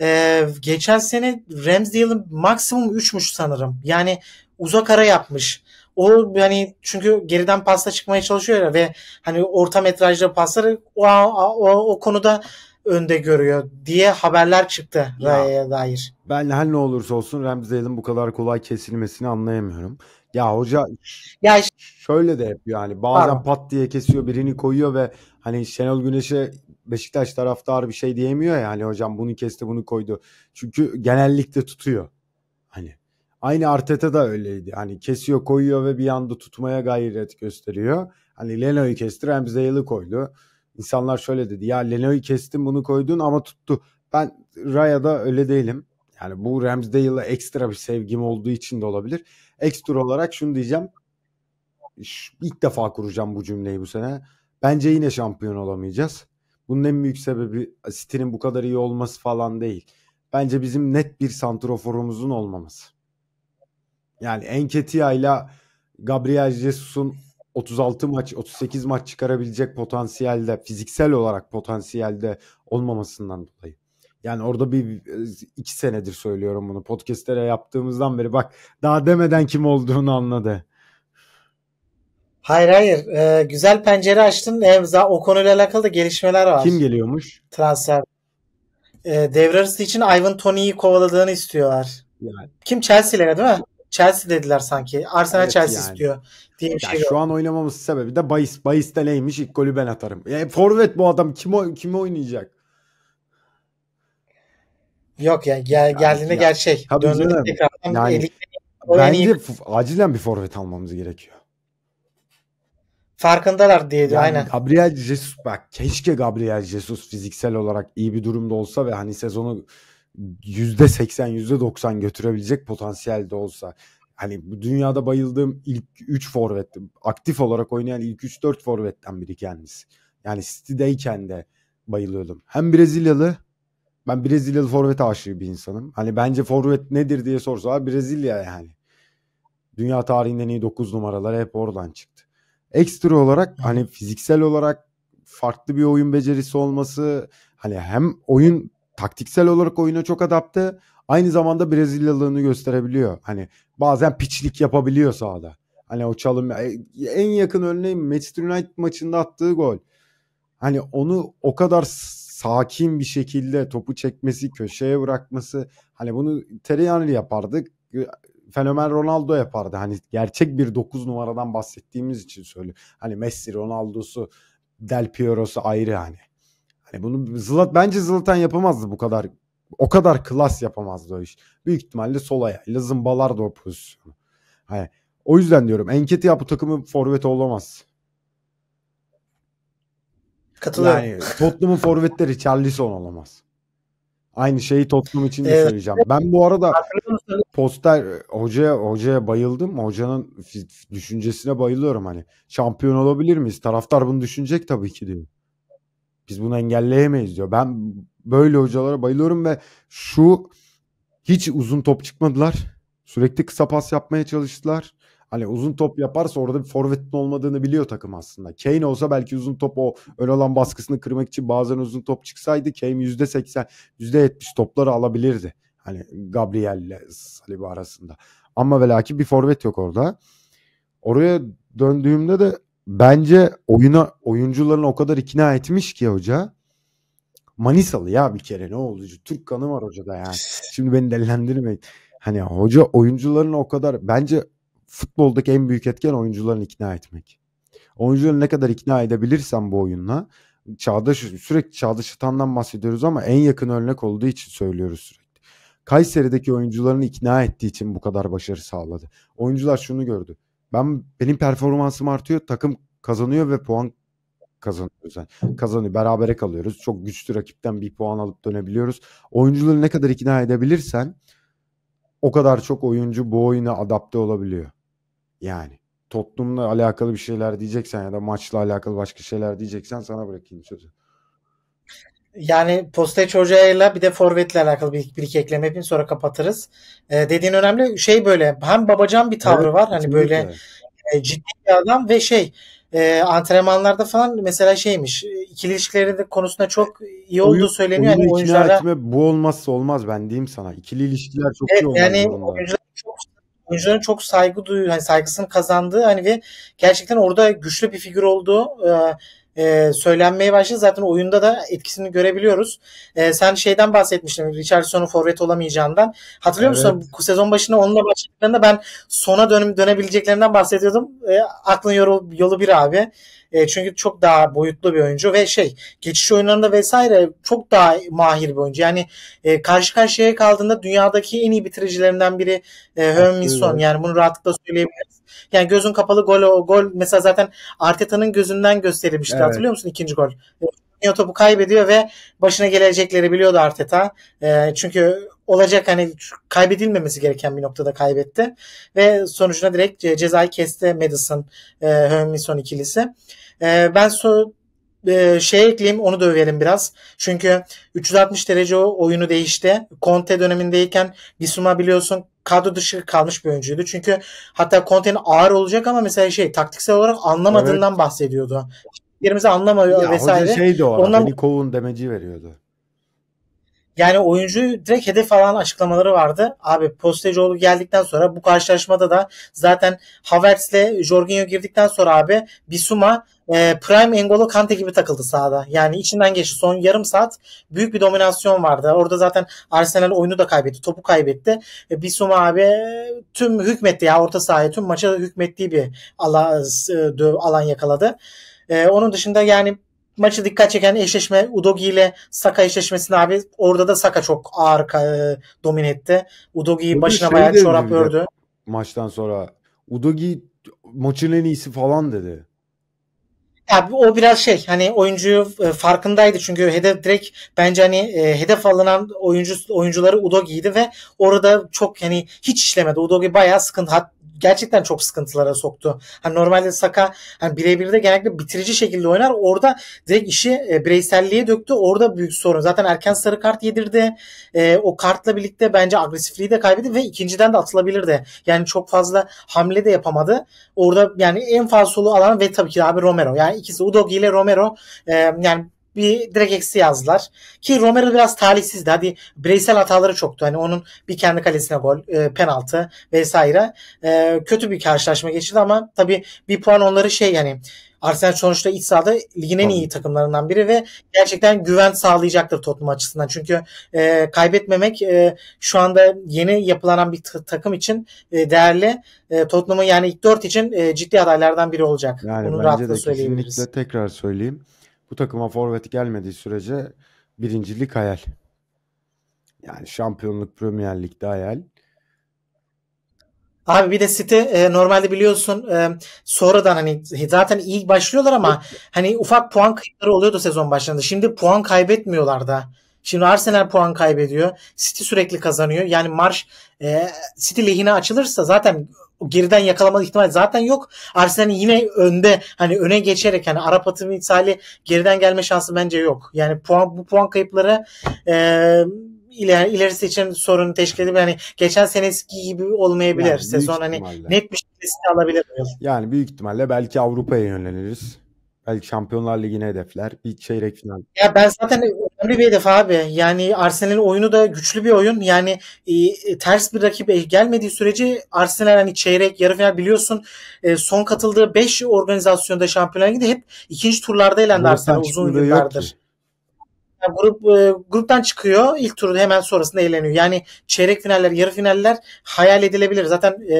Ee, geçen sene Ramsdale'ın maksimum 3'müş sanırım. Yani uzak ara yapmış. O hani çünkü geriden pasta çıkmaya çalışıyor ya ve hani orta metrajlı pasları o, o, o konuda önde görüyor diye haberler çıktı Raya'ya dair. Ben her ne olursa olsun Ramsdale'in bu kadar kolay kesilmesini anlayamıyorum. Ya hoca ya şöyle de yapıyor yani bazen Pardon. pat diye kesiyor birini koyuyor ve hani Şenol Güneş'e Beşiktaş taraftarı bir şey diyemiyor ya hani hocam bunu kesti bunu koydu. Çünkü genellikle tutuyor. Hani aynı Arteta da öyleydi. Hani kesiyor koyuyor ve bir anda tutmaya gayret gösteriyor. Hani Leno'yu kesti Ramsdale'ı koydu. İnsanlar şöyle dedi ya Leno'yu kestin bunu koydun ama tuttu. Ben Raya'da öyle değilim. Yani bu Ramsdale'a ekstra bir sevgim olduğu için de olabilir. Ekstra olarak şunu diyeceğim. İlk defa kuracağım bu cümleyi bu sene. Bence yine şampiyon olamayacağız. Bunun en büyük sebebi City'nin bu kadar iyi olması falan değil. Bence bizim net bir santroforumuzun olmaması. Yani Enketia ile Gabriel Jesus'un 36 maç 38 maç çıkarabilecek potansiyelde fiziksel olarak potansiyelde olmamasından dolayı. Yani orada bir e, iki senedir söylüyorum bunu. Podcast'lere yaptığımızdan beri bak daha demeden kim olduğunu anladı. Hayır hayır. Ee, güzel pencere açtın. Evza o konuyla alakalı da gelişmeler var. Kim geliyormuş? Transfer. Ee, devre arası için Ivan Toni'yi kovaladığını istiyorlar. Yani. Kim Chelsea'lere değil mi? Chelsea dediler sanki. Arsenal evet, Chelsea yani. istiyor diye bir şey. Şu an oynamamız sebebi de Bayis. Bahis de neymiş? İlk golü ben atarım. E, forvet bu adam kim kim oynayacak? Yok ya gel, yani, geldiğinde ya, gerçek. Döndüğünde tekrardan yani, bence acilen bir forvet almamız gerekiyor. Farkındalar diye diyor yani aynen. Gabriel Jesus bak keşke Gabriel Jesus fiziksel olarak iyi bir durumda olsa ve hani sezonu %80 %90 götürebilecek potansiyelde olsa hani bu dünyada bayıldığım ilk 3 forvet aktif olarak oynayan ilk 3-4 forvetten biri kendisi. Yani City'deyken de bayılıyordum. Hem Brezilyalı ben Brezilyalı forvet aşığı bir insanım. Hani bence forvet nedir diye sorsalar Brezilya yani. Dünya tarihinden iyi 9 numaralar hep oradan çıktı. Ekstra olarak hani fiziksel olarak farklı bir oyun becerisi olması hani hem oyun taktiksel olarak oyuna çok adapte aynı zamanda Brezilyalılığını gösterebiliyor. Hani bazen piçlik yapabiliyor sahada. Hani o çalım e, en yakın örneğin Manchester United maçında attığı gol. Hani onu o kadar sakin bir şekilde topu çekmesi, köşeye bırakması. Hani bunu Terry tereyağını yapardık fenomen Ronaldo yapardı. Hani gerçek bir 9 numaradan bahsettiğimiz için söylüyorum. Hani Messi, Ronaldo'su, Del Piero'su ayrı hani. Hani bunu Zlat bence Zlatan yapamazdı bu kadar. O kadar klas yapamazdı o iş. Büyük ihtimalle sol ayağıyla zımbalardı o pozisyonu. Hani o yüzden diyorum Enketi ya bu takımın forveti olamaz. Katılıyorum. Yani Tottenham'ın forvetleri Charlison olamaz. Aynı şeyi Tottenham için de evet. söyleyeceğim. Ben bu arada poster hocaya hocaya bayıldım. Hocanın düşüncesine bayılıyorum hani. Şampiyon olabilir miyiz? Taraftar bunu düşünecek tabii ki diyor. Biz bunu engelleyemeyiz diyor. Ben böyle hocalara bayılıyorum ve şu hiç uzun top çıkmadılar. Sürekli kısa pas yapmaya çalıştılar. Hani uzun top yaparsa orada bir forvetin olmadığını biliyor takım aslında. Kane olsa belki uzun top o ön alan baskısını kırmak için bazen uzun top çıksaydı Kane %80, %70 topları alabilirdi. Hani Gabriel ile Saliba arasında. Ama ve lakin bir forvet yok orada. Oraya döndüğümde de bence oyuna oyuncuların o kadar ikna etmiş ki hoca. Manisalı ya bir kere ne olucu. Türk kanı var hocada yani. Şimdi beni delendirmeyin. Hani hoca oyuncuların o kadar bence futboldaki en büyük etken oyuncuların ikna etmek. Oyuncuları ne kadar ikna edebilirsen bu oyunla Çağdaş sürekli Çağdaş Atan'dan bahsediyoruz ama en yakın örnek olduğu için söylüyoruz sürekli. Kayseri'deki oyuncularını ikna ettiği için bu kadar başarı sağladı. Oyuncular şunu gördü. Ben benim performansım artıyor, takım kazanıyor ve puan kazanıyoruz. Yani kazanıyor, berabere kalıyoruz. Çok güçlü rakipten bir puan alıp dönebiliyoruz. Oyuncuları ne kadar ikna edebilirsen o kadar çok oyuncu bu oyuna adapte olabiliyor. Yani toplumla alakalı bir şeyler diyeceksen ya da maçla alakalı başka şeyler diyeceksen sana bırakayım sözü. Yani Posteç Hoca'yla bir de Forvet'le alakalı bir, bir iki ekleme yapayım sonra kapatırız. Ee, dediğin önemli şey böyle hem babacan bir tavrı evet, var hani böyle e, ciddi bir adam ve şey e, antrenmanlarda falan mesela şeymiş ikili ilişkileri de konusunda çok iyi olduğu Oyun, söyleniyor. Yani oyunculara... etme, bu olmazsa olmaz ben diyeyim sana. İkili ilişkiler çok evet, iyi olmaz. Yani oyuncular çok oyuncuların çok saygı duyuyor, hani saygısını kazandığı hani ve gerçekten orada güçlü bir figür olduğu e, e söylenmeye başladı. Zaten oyunda da etkisini görebiliyoruz. E, sen şeyden bahsetmiştin Richardson'un forvet olamayacağından. Hatırlıyor evet. musun? Bu sezon başında onunla başladıklarında ben sona dönüm dönebileceklerinden bahsediyordum. E, aklın yolu, yolu bir abi. E, çünkü çok daha boyutlu bir oyuncu ve şey geçiş oyunlarında vesaire çok daha mahir bir oyuncu. Yani e, karşı karşıya kaldığında dünyadaki en iyi bitiricilerinden biri e, Hönminson. Yani bunu rahatlıkla söyleyebiliriz. Yani gözün kapalı gol gol mesela zaten Arteta'nın gözünden gösterilmişti. Evet. Hatırlıyor musun ikinci gol? E, Mourinho topu kaybediyor ve başına gelecekleri biliyordu Arteta. E, çünkü olacak hani kaybedilmemesi gereken bir noktada kaybetti. Ve sonucuna direkt e, cezayı kesti Madison e, Hönminson ikilisi. E, ben so e, şey ekleyeyim onu da övelim biraz. Çünkü 360 derece o oyunu değişti. Conte dönemindeyken Bissouma biliyorsun kadro dışı kalmış bir oyuncuydu. Çünkü hatta Conte'nin ağır olacak ama mesela şey taktiksel olarak anlamadığından evet. bahsediyordu. Yerimizi anlamıyor ya, vesaire. Hoca şeydi o. Ondan... Beni kovun demeci veriyordu. Yani oyuncu direkt hedef falan açıklamaları vardı. Abi Postecoğlu geldikten sonra bu karşılaşmada da zaten Havertz'le Jorginho girdikten sonra abi Bisuma e, Prime Engolo Kante gibi takıldı sahada. Yani içinden geçti. Son yarım saat büyük bir dominasyon vardı. Orada zaten Arsenal oyunu da kaybetti. Topu kaybetti. E, Bisuma abi tüm hükmetti ya orta sahaya. Tüm maça hükmettiği bir alan, e, alan yakaladı. E, onun dışında yani maçı dikkat çeken eşleşme Udogi ile Saka eşleşmesini abi orada da Saka çok ağır e, domine etti. Udogi'yi başına şey bayağı çorap ördü. Maçtan sonra Udogi maçın en iyisi falan dedi. Ya o biraz şey hani oyuncuyu e, farkındaydı çünkü hedef direkt bence hani e, hedef alınan oyuncu oyuncuları Udogi'ydi ve orada çok hani hiç işlemedi. Udogi bayağı sıkıntı. Hat, gerçekten çok sıkıntılara soktu. Hani normalde Saka hani birebir de genellikle bitirici şekilde oynar. Orada direkt işi e, bireyselliğe döktü. Orada büyük sorun. Zaten erken sarı kart yedirdi. E, o kartla birlikte bence agresifliği de kaybetti ve ikinciden de atılabilirdi. Yani çok fazla hamle de yapamadı. Orada yani en fazla solu alan ve tabii ki abi Romero. Yani ikisi Udogi ile Romero e, yani bir direkt eksi yazdılar. Ki Romero biraz talihsizdi. Hadi bireysel hataları çoktu. Hani onun bir kendi kalesine gol, e, penaltı vesaire. E, kötü bir karşılaşma geçirdi ama tabii bir puan onları şey yani Arsenal sonuçta iç sahada ligin en iyi takımlarından biri ve gerçekten güven sağlayacaktır Tottenham açısından. Çünkü e, kaybetmemek e, şu anda yeni yapılanan bir takım için e, değerli. E, Tottenham'ın yani ilk dört için e, ciddi adaylardan biri olacak. Yani Bunu bence de kesinlikle tekrar söyleyeyim bu takıma forvet gelmediği sürece birincilik hayal. Yani şampiyonluk Premier Lig'de hayal. Abi bir de City e, normalde biliyorsun e, sonradan hani zaten iyi başlıyorlar ama hani ufak puan kayıpları oluyordu sezon başlarında. Şimdi puan kaybetmiyorlar da. Şimdi Arsenal puan kaybediyor. City sürekli kazanıyor. Yani marş e, City lehine açılırsa zaten geriden yakalama ihtimali zaten yok. Arsenal hani yine önde hani öne geçerek hani Arap atı misali geriden gelme şansı bence yok. Yani puan bu puan kayıpları e, iler, ilerisi için sorun teşkil edebilir. Hani geçen seneki gibi olmayabilir. Yani Sezon hani net bir şekilde alabilir. Yani büyük ihtimalle belki Avrupa'ya yöneliriz belki Şampiyonlar Ligi'ne hedefler. Bir çeyrek final. Ya ben zaten önemli bir hedef abi. Yani Arsenal'in oyunu da güçlü bir oyun. Yani e, ters bir rakip gelmediği sürece Arsenal hani çeyrek, yarı final biliyorsun e, son katıldığı 5 organizasyonda Şampiyonlar Ligi'de hep ikinci turlarda elendi Arsenal uzun yıllardır. Yani grup e, gruptan çıkıyor. ilk turun hemen sonrasında eğleniyor. Yani çeyrek finaller, yarı finaller hayal edilebilir. Zaten e,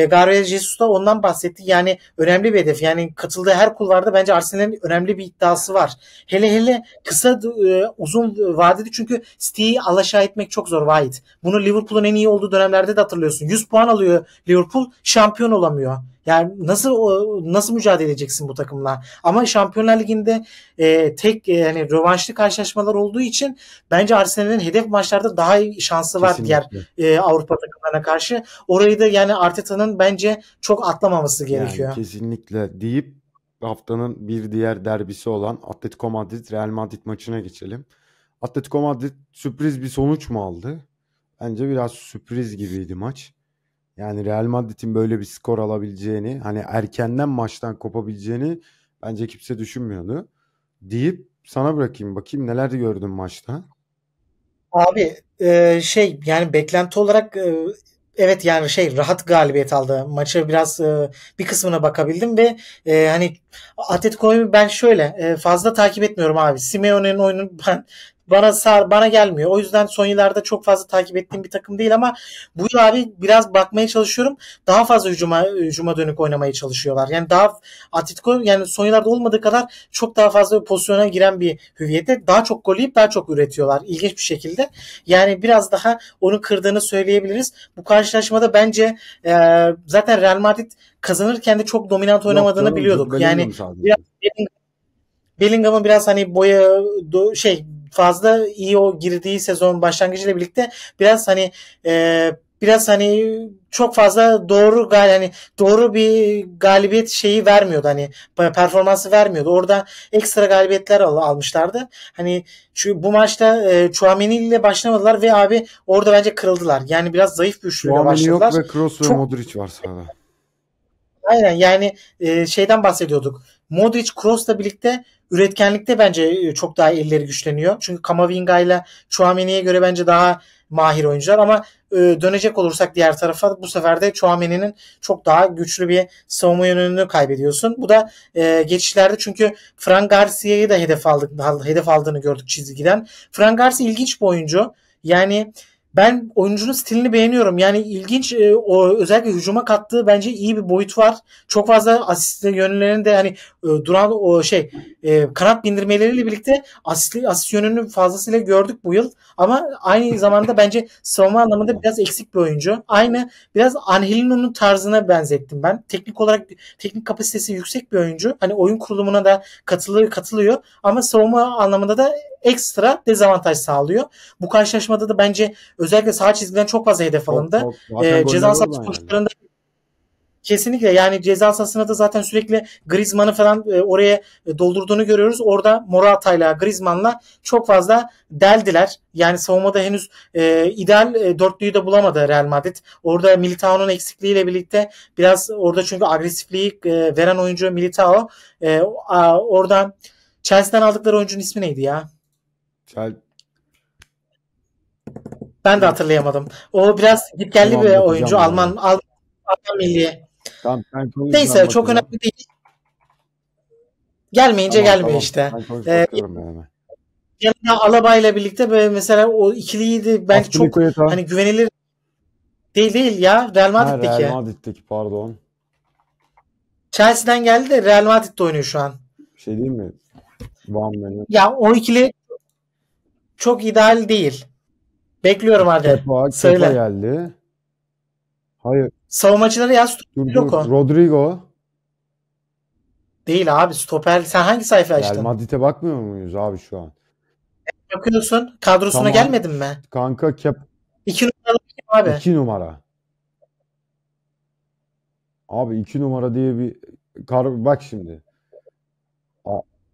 e, Gabriel Jesus da ondan bahsetti. Yani önemli bir hedef. Yani katıldığı her kulvarda bence Arsenal'in önemli bir iddiası var. Hele hele kısa e, uzun vadede çünkü City'yi alaşağı etmek çok zor Vahit. Bunu Liverpool'un en iyi olduğu dönemlerde de hatırlıyorsun. 100 puan alıyor Liverpool, şampiyon olamıyor. Yani nasıl nasıl mücadele edeceksin bu takımla? Ama Şampiyonlar Ligi'nde e, tek e, hani rövanşlı karşılaşmalar olduğu için bence Arsenal'in hedef maçlarda daha iyi şansı var Kesinlikle. diğer e, Avrupa takımlarına karşı. Orayı da yani Arteta'nın bence çok atlamaması gerekiyor. Yani kesinlikle deyip haftanın bir diğer derbisi olan Atletico Madrid Real Madrid maçına geçelim. Atletico Madrid sürpriz bir sonuç mu aldı? Bence biraz sürpriz gibiydi maç. Yani Real Madrid'in böyle bir skor alabileceğini, hani erkenden maçtan kopabileceğini bence kimse düşünmüyordu. Deyip sana bırakayım bakayım neler gördün maçta. Abi e, şey yani beklenti olarak e, evet yani şey rahat galibiyet aldı. Maçı biraz e, bir kısmına bakabildim ve e, hani Atletico'yu ben şöyle e, fazla takip etmiyorum abi. Simeone'nin oyunu ben bana sar, bana gelmiyor. O yüzden son yıllarda çok fazla takip ettiğim bir takım değil ama bu yıl abi biraz bakmaya çalışıyorum. Daha fazla hücuma, hücuma dönük oynamaya çalışıyorlar. Yani daha Atletico yani son yıllarda olmadığı kadar çok daha fazla pozisyona giren bir hüviyette. Daha çok gol yiyip daha çok üretiyorlar ilginç bir şekilde. Yani biraz daha onu kırdığını söyleyebiliriz. Bu karşılaşmada bence e, zaten Real Madrid kazanırken de çok dominant oynamadığını yok, biliyorduk. yani biraz Bellingham'ın biraz hani boya şey fazla iyi o girdiği sezon başlangıcıyla birlikte biraz hani e, biraz hani çok fazla doğru gal hani doğru bir galibiyet şeyi vermiyordu hani performansı vermiyordu. Orada ekstra galibiyetler al- almışlardı. Hani şu bu maçta e, Chouameni ile başlamadılar ve abi orada bence kırıldılar. Yani biraz zayıf bir üçlüyle başladılar. yok ve Kroos ve çok... Modric var sahada. Aynen yani e, şeyden bahsediyorduk. Modric Kroos'la birlikte Üretkenlikte bence e, çok daha elleri güçleniyor. Çünkü Kamavinga ile Chouameni'ye göre bence daha mahir oyuncular ama e, dönecek olursak diğer tarafa bu sefer de Chouameni'nin çok daha güçlü bir savunma yönünü kaybediyorsun. Bu da e, geçişlerde çünkü Fran Garcia'yı da hedef aldık hedef aldığını gördük çizgiden. Fran Garcia ilginç bir oyuncu. Yani ben oyuncunun stilini beğeniyorum. Yani ilginç e, o özellikle hücuma kattığı bence iyi bir boyut var. Çok fazla asist yönlerinde hani e, duran o şey e, kanat bindirmeleriyle birlikte asist, asist yönünü fazlasıyla gördük bu yıl. Ama aynı zamanda bence savunma anlamında biraz eksik bir oyuncu. Aynı biraz Angelino'nun tarzına benzettim ben. Teknik olarak teknik kapasitesi yüksek bir oyuncu. Hani oyun kurulumuna da katılıyor, katılıyor ama savunma anlamında da ekstra dezavantaj sağlıyor. Bu karşılaşmada da bence özellikle sağ çizgiden çok fazla hedef alındı. E, ceza sahası koşullarında yani. Kesinlikle yani ceza sahasında da zaten sürekli Griezmann'ı falan e, oraya e, doldurduğunu görüyoruz. Orada Morata'yla Griezmann'la çok fazla deldiler. Yani savunmada henüz e, ideal e, dörtlüyü de bulamadı Real Madrid. Orada Militao'nun eksikliğiyle birlikte biraz orada çünkü agresifliği e, veren oyuncu Militao. E, a, oradan Chelsea'den aldıkları oyuncunun ismi neydi ya? Chelsea ben de hatırlayamadım. O biraz gitgelli bir oyuncu. Alman, yani. Alman, Alman milli. Tamam, Neyse çok önemli değil. Gelmeyince tamam, gelmiyor tamam. işte. Ee, yani. Yanına Alaba ile birlikte böyle mesela o ikiliydi. Ben çok hani güvenilir değil değil ya. Real Madrid'deki. Ha, Real Madrid'deki pardon. Chelsea'den geldi de Real Madrid'de oynuyor şu an. Şey değil mi? Van Ya o ikili çok ideal değil. Bekliyorum hadi. Kepa, Söyle. Kepa geldi. Hayır. Savunmacıları ya stoper yok Rodrigo. Değil abi stoper. Sen hangi sayfa açtın? Yani Madrid'e bakmıyor muyuz abi şu an? Bakıyorsun. Kadrosuna tamam. gelmedin mi? Kanka Kep. İki numara abi. İki numara. Abi iki numara diye bir kar bak şimdi.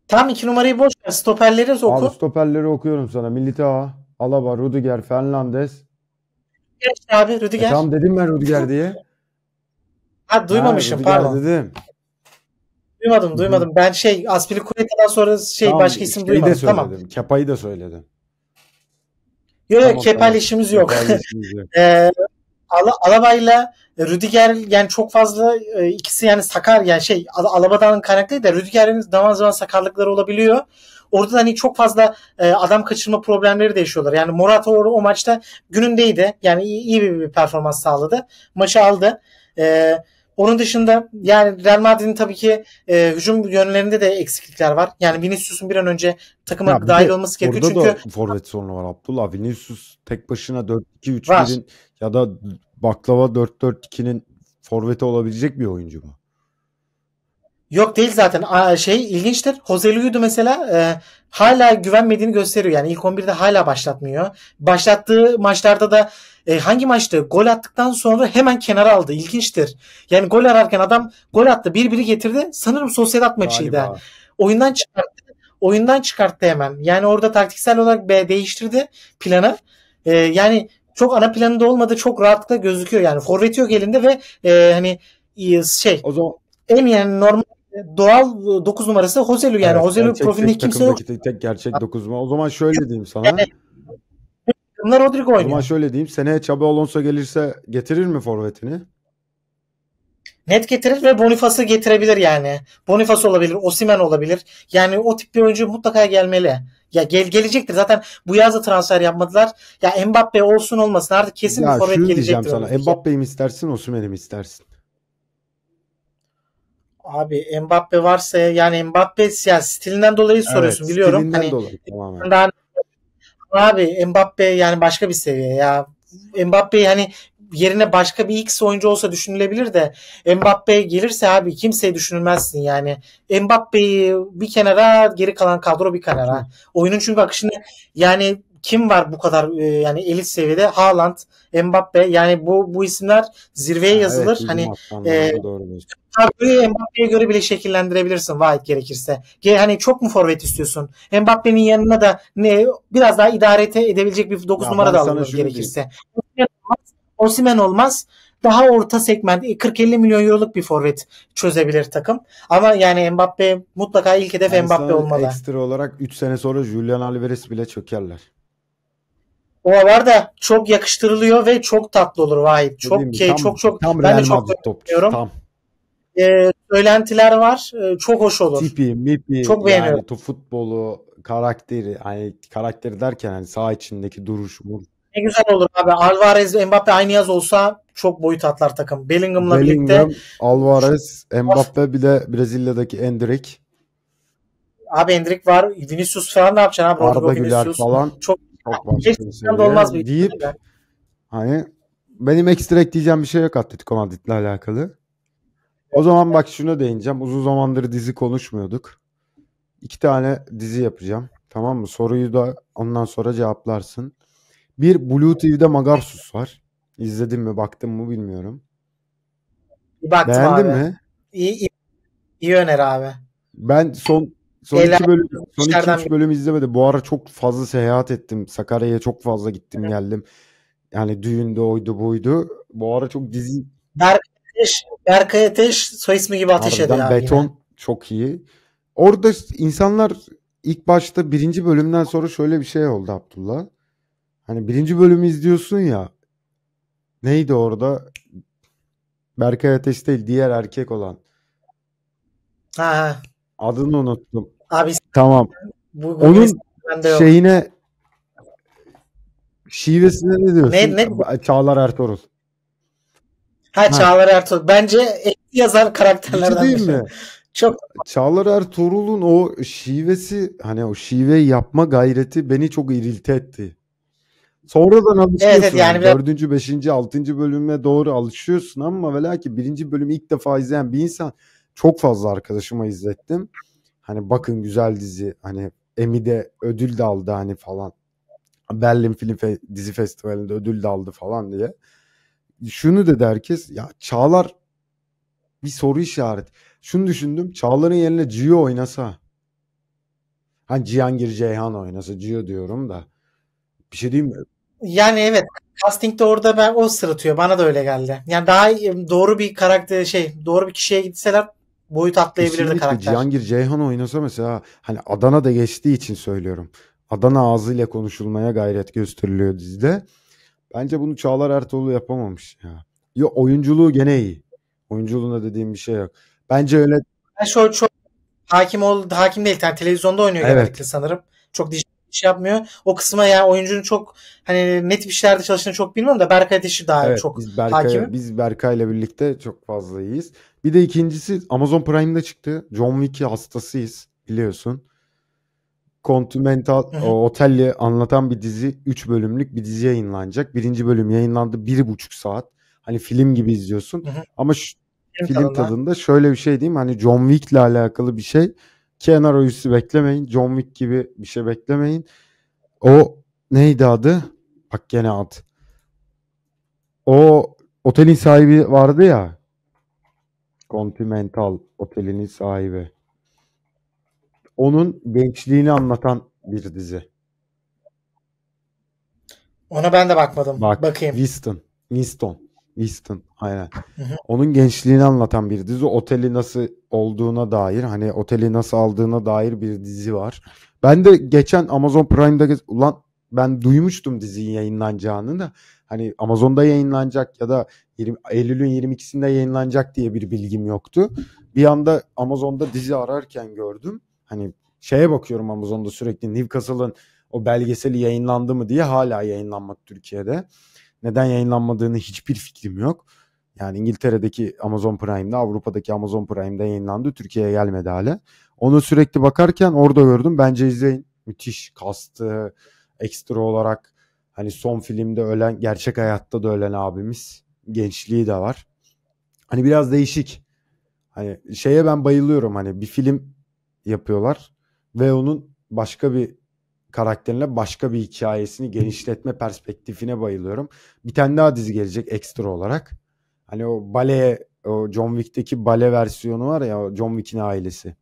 Tam iki numarayı boş ver. Stoperleri oku. Abi stoperleri okuyorum sana. Militao. Alaba, Rudiger, Fernandes. Geç abi Rudiger. E, tamam dedim ben Rudiger diye. ha duymamışım ha, pardon. dedim. Duymadım duymadım. Hı. Ben şey Aspilicueta'dan sonra şey tamam, başka isim duymadım. De söyledim. Tamam. Kepa'yı da söyledim. Yok tamam, Kepa tamam. işimiz yok. e, Al Alaba'yla Rüdiger yani çok fazla e, ikisi yani sakar yani şey Al Alaba'dan kaynaklı da Rüdiger'in zaman zaman sakarlıkları olabiliyor. Orada da hani çok fazla e, adam kaçırma problemleri de yaşıyorlar. Yani Morata o, o maçta günündeydi. Yani iyi, iyi bir, bir performans sağladı. Maçı aldı. Eee onun dışında yani Real Madrid'in tabii ki e, hücum yönlerinde de eksiklikler var. Yani Vinicius'un bir an önce takıma ya dahil olması gerekiyor. Orada çünkü... da forvet sorunu var Abdullah. Vinicius tek başına 4-2-3-1'in ya da baklava 4-4-2'nin forveti olabilecek bir oyuncu mu? Yok değil zaten. Şey ilginçtir. Jose mesela e, hala güvenmediğini gösteriyor. Yani ilk 11'de hala başlatmıyor. Başlattığı maçlarda da e, hangi maçta Gol attıktan sonra hemen kenara aldı. İlginçtir. Yani gol ararken adam gol attı. Bir biri getirdi. Sanırım Sociedad maçıydı. Galiba. Oyundan çıkarttı. Oyundan çıkarttı hemen. Yani orada taktiksel olarak değiştirdi planı. E, yani çok ana planında olmadı. Çok rahatlıkla gözüküyor. Yani forveti yok elinde ve e, hani e, şey o zaman en yani normal e, doğal 9 e, numarası Hozelu yani evet, Hozelu profilinde kimse yok. Tek gerçek 9 numara. O zaman şöyle diyeyim sana. Evet. Bunlar Rodrigo oynuyor. O zaman şöyle diyeyim. Seneye Xabi Alonso gelirse getirir mi forvetini? Net getirir ve Bonifas'ı getirebilir yani. Bonifas olabilir, Osimen olabilir. Yani o tip bir oyuncu mutlaka gelmeli. Ya gel gelecektir. Zaten bu yaz da transfer yapmadılar. Ya Mbappe olsun olmasın artık kesin ya bir forvet gelecektir. Ya diyeceğim sana. Mbappé'yi mi istersin, Osimen'i mi istersin? Abi Mbappe varsa yani Mbappe yani stilinden dolayı soruyorsun evet, biliyorum. Stilinden hani, dolayı tamamen. Daha, abi Mbappe yani başka bir seviye ya. Mbappe hani yerine başka bir X oyuncu olsa düşünülebilir de Mbappe gelirse abi kimseyi düşünülmezsin yani. Mbappe'yi bir kenara geri kalan kadro bir kenara. Oyunun çünkü akışını yani kim var bu kadar e, yani elit seviyede? Haaland, Mbappe yani bu bu isimler zirveye yazılır. Evet, hani e, Mbappe'ye göre bile şekillendirebilirsin vaat gerekirse. Hani çok mu forvet istiyorsun? Mbappe'nin yanına da ne biraz daha idare edebilecek bir 9 numara da alınır gerekirse. Osimen olmaz. Daha orta segment 40-50 e, milyon euroluk bir forvet çözebilir takım. Ama yani Mbappe mutlaka ilk hedef yani Mbappe olmalı. Ekstra olarak 3 sene sonra Julian Alvarez bile çökerler. O var da çok yakıştırılıyor ve çok tatlı olur vay Çok key, çok çok tam ben de çok beğeniyorum. Tam. Ee, söylentiler var. Ee, çok hoş olur. Tipi, mipi, çok beğeniyorum. Yani, futbolu, karakteri, hani karakteri derken hani sağ içindeki duruş, vur. Ne güzel olur abi. Alvarez, Mbappe aynı yaz olsa çok boyut atlar takım. Bellingham'la Bellingham, birlikte. Alvarez, Mbappe bir de Brezilya'daki Endrick. Abi Endrick var. Vinicius falan ne yapacaksın abi? Arda Güler falan. Çok çok başka bir şey. De olmaz bir deyip yani. hani benim ekstra ekleyeceğim bir şey yok Atletico Madrid'le alakalı. O zaman bak şuna değineceğim. Uzun zamandır dizi konuşmuyorduk. İki tane dizi yapacağım. Tamam mı? Soruyu da ondan sonra cevaplarsın. Bir Blue TV'de Magarsus var. İzledin mi baktın mı bilmiyorum. Baktım Beğendin abi. mi? İyi, iyi, iyi öner abi. Ben son Son iki bölüm, son iki üç bölüm izlemedi. Bu ara çok fazla seyahat ettim. Sakarya'ya çok fazla gittim geldim. Yani düğünde oydu buydu. Bu ara çok dizi... Berk Ateş, Berkay Ateş soy ismi gibi ateş ediyor. Beton yine. çok iyi. Orada insanlar ilk başta birinci bölümden sonra şöyle bir şey oldu Abdullah. Hani birinci bölümü izliyorsun ya. Neydi orada? Berkay Ateş değil diğer erkek olan. Ha. Adını unuttum. Abi tamam. Bu, bu Onun şeyine şivesine ne diyorsun? Ne, ne? Çağlar Ertuğrul. Ha, ha. Çağlar Ertuğrul. Bence eski yazar karakterlerden şey değil mi? Çok. Çağlar Ertuğrul'un o şivesi hani o şive yapma gayreti beni çok irilti etti. Sonradan alışıyorsun. Evet, evet, yani Dördüncü, beşinci, altıncı bölüme doğru alışıyorsun ama vela birinci bölümü ilk defa izleyen bir insan çok fazla arkadaşıma izlettim. Hani bakın güzel dizi hani Emmy de ödül de aldı hani falan. Berlin Film Fe- Dizi Festivali'nde ödül de aldı falan diye. Şunu dedi herkes ya Çağlar bir soru işareti. Şunu düşündüm Çağlar'ın yerine Gio oynasa. Hani Cihangir Ceyhan oynasa Gio diyorum da. Bir şey diyeyim mi? Yani evet castingde orada ben o sırıtıyor. Bana da öyle geldi. Yani daha doğru bir karakter şey doğru bir kişiye gitseler boyut atlayabilirdi Kesinlikle. karakter. Cihangir Ceyhan oynasa mesela hani Adana'da geçtiği için söylüyorum. Adana ağzıyla konuşulmaya gayret gösteriliyor dizide. Bence bunu Çağlar Ertuğrul yapamamış ya. Yo oyunculuğu gene iyi. Oyunculuğuna dediğim bir şey yok. Bence öyle. Ben şu, şu hakim ol hakim değil. Yani televizyonda oynuyor evet. sanırım. Çok dijital şey yapmıyor. O kısma yani oyuncunun çok hani net bir şeylerde çalıştığını çok bilmiyorum da Berkay Ateş'i daha evet, çok biz Berkay, hakimim. Biz Berkay'la birlikte çok fazla iyiyiz. Bir de ikincisi Amazon Prime'da çıktı. John Wick'i hastasıyız biliyorsun. Continental Otel'i anlatan bir dizi 3 bölümlük bir dizi yayınlanacak. Birinci bölüm yayınlandı 1,5 saat. Hani film gibi izliyorsun. Ama şu, film, film tadında. tadında şöyle bir şey diyeyim. Hani John Wick'le alakalı bir şey kenar oyuncusu beklemeyin. John Wick gibi bir şey beklemeyin. O neydi adı? Bak gene ad. O otelin sahibi vardı ya. Continental otelinin sahibi. Onun gençliğini anlatan bir dizi. Ona ben de bakmadım. Bak, Bakayım. Winston. Winston. Easton aynen. Hı hı. Onun gençliğini anlatan bir dizi. Oteli nasıl olduğuna dair hani oteli nasıl aldığına dair bir dizi var. Ben de geçen Amazon Prime'da ulan ben duymuştum dizinin yayınlanacağını da hani Amazon'da yayınlanacak ya da 20, Eylül'ün 22'sinde yayınlanacak diye bir bilgim yoktu. Bir anda Amazon'da dizi ararken gördüm. Hani şeye bakıyorum Amazon'da sürekli Newcastle'ın o belgeseli yayınlandı mı diye hala yayınlanmak Türkiye'de. Neden yayınlanmadığını hiçbir fikrim yok. Yani İngiltere'deki Amazon Prime'de, Avrupa'daki Amazon Prime'de yayınlandı. Türkiye'ye gelmedi hala. Onu sürekli bakarken orada gördüm. Bence izleyin. Müthiş kastı, ekstra olarak hani son filmde ölen, gerçek hayatta da ölen abimiz. Gençliği de var. Hani biraz değişik. Hani şeye ben bayılıyorum hani bir film yapıyorlar ve onun başka bir karakterine başka bir hikayesini genişletme perspektifine bayılıyorum. Bir tane daha dizi gelecek ekstra olarak. Hani o bale o John Wick'teki bale versiyonu var ya John Wick'in ailesi.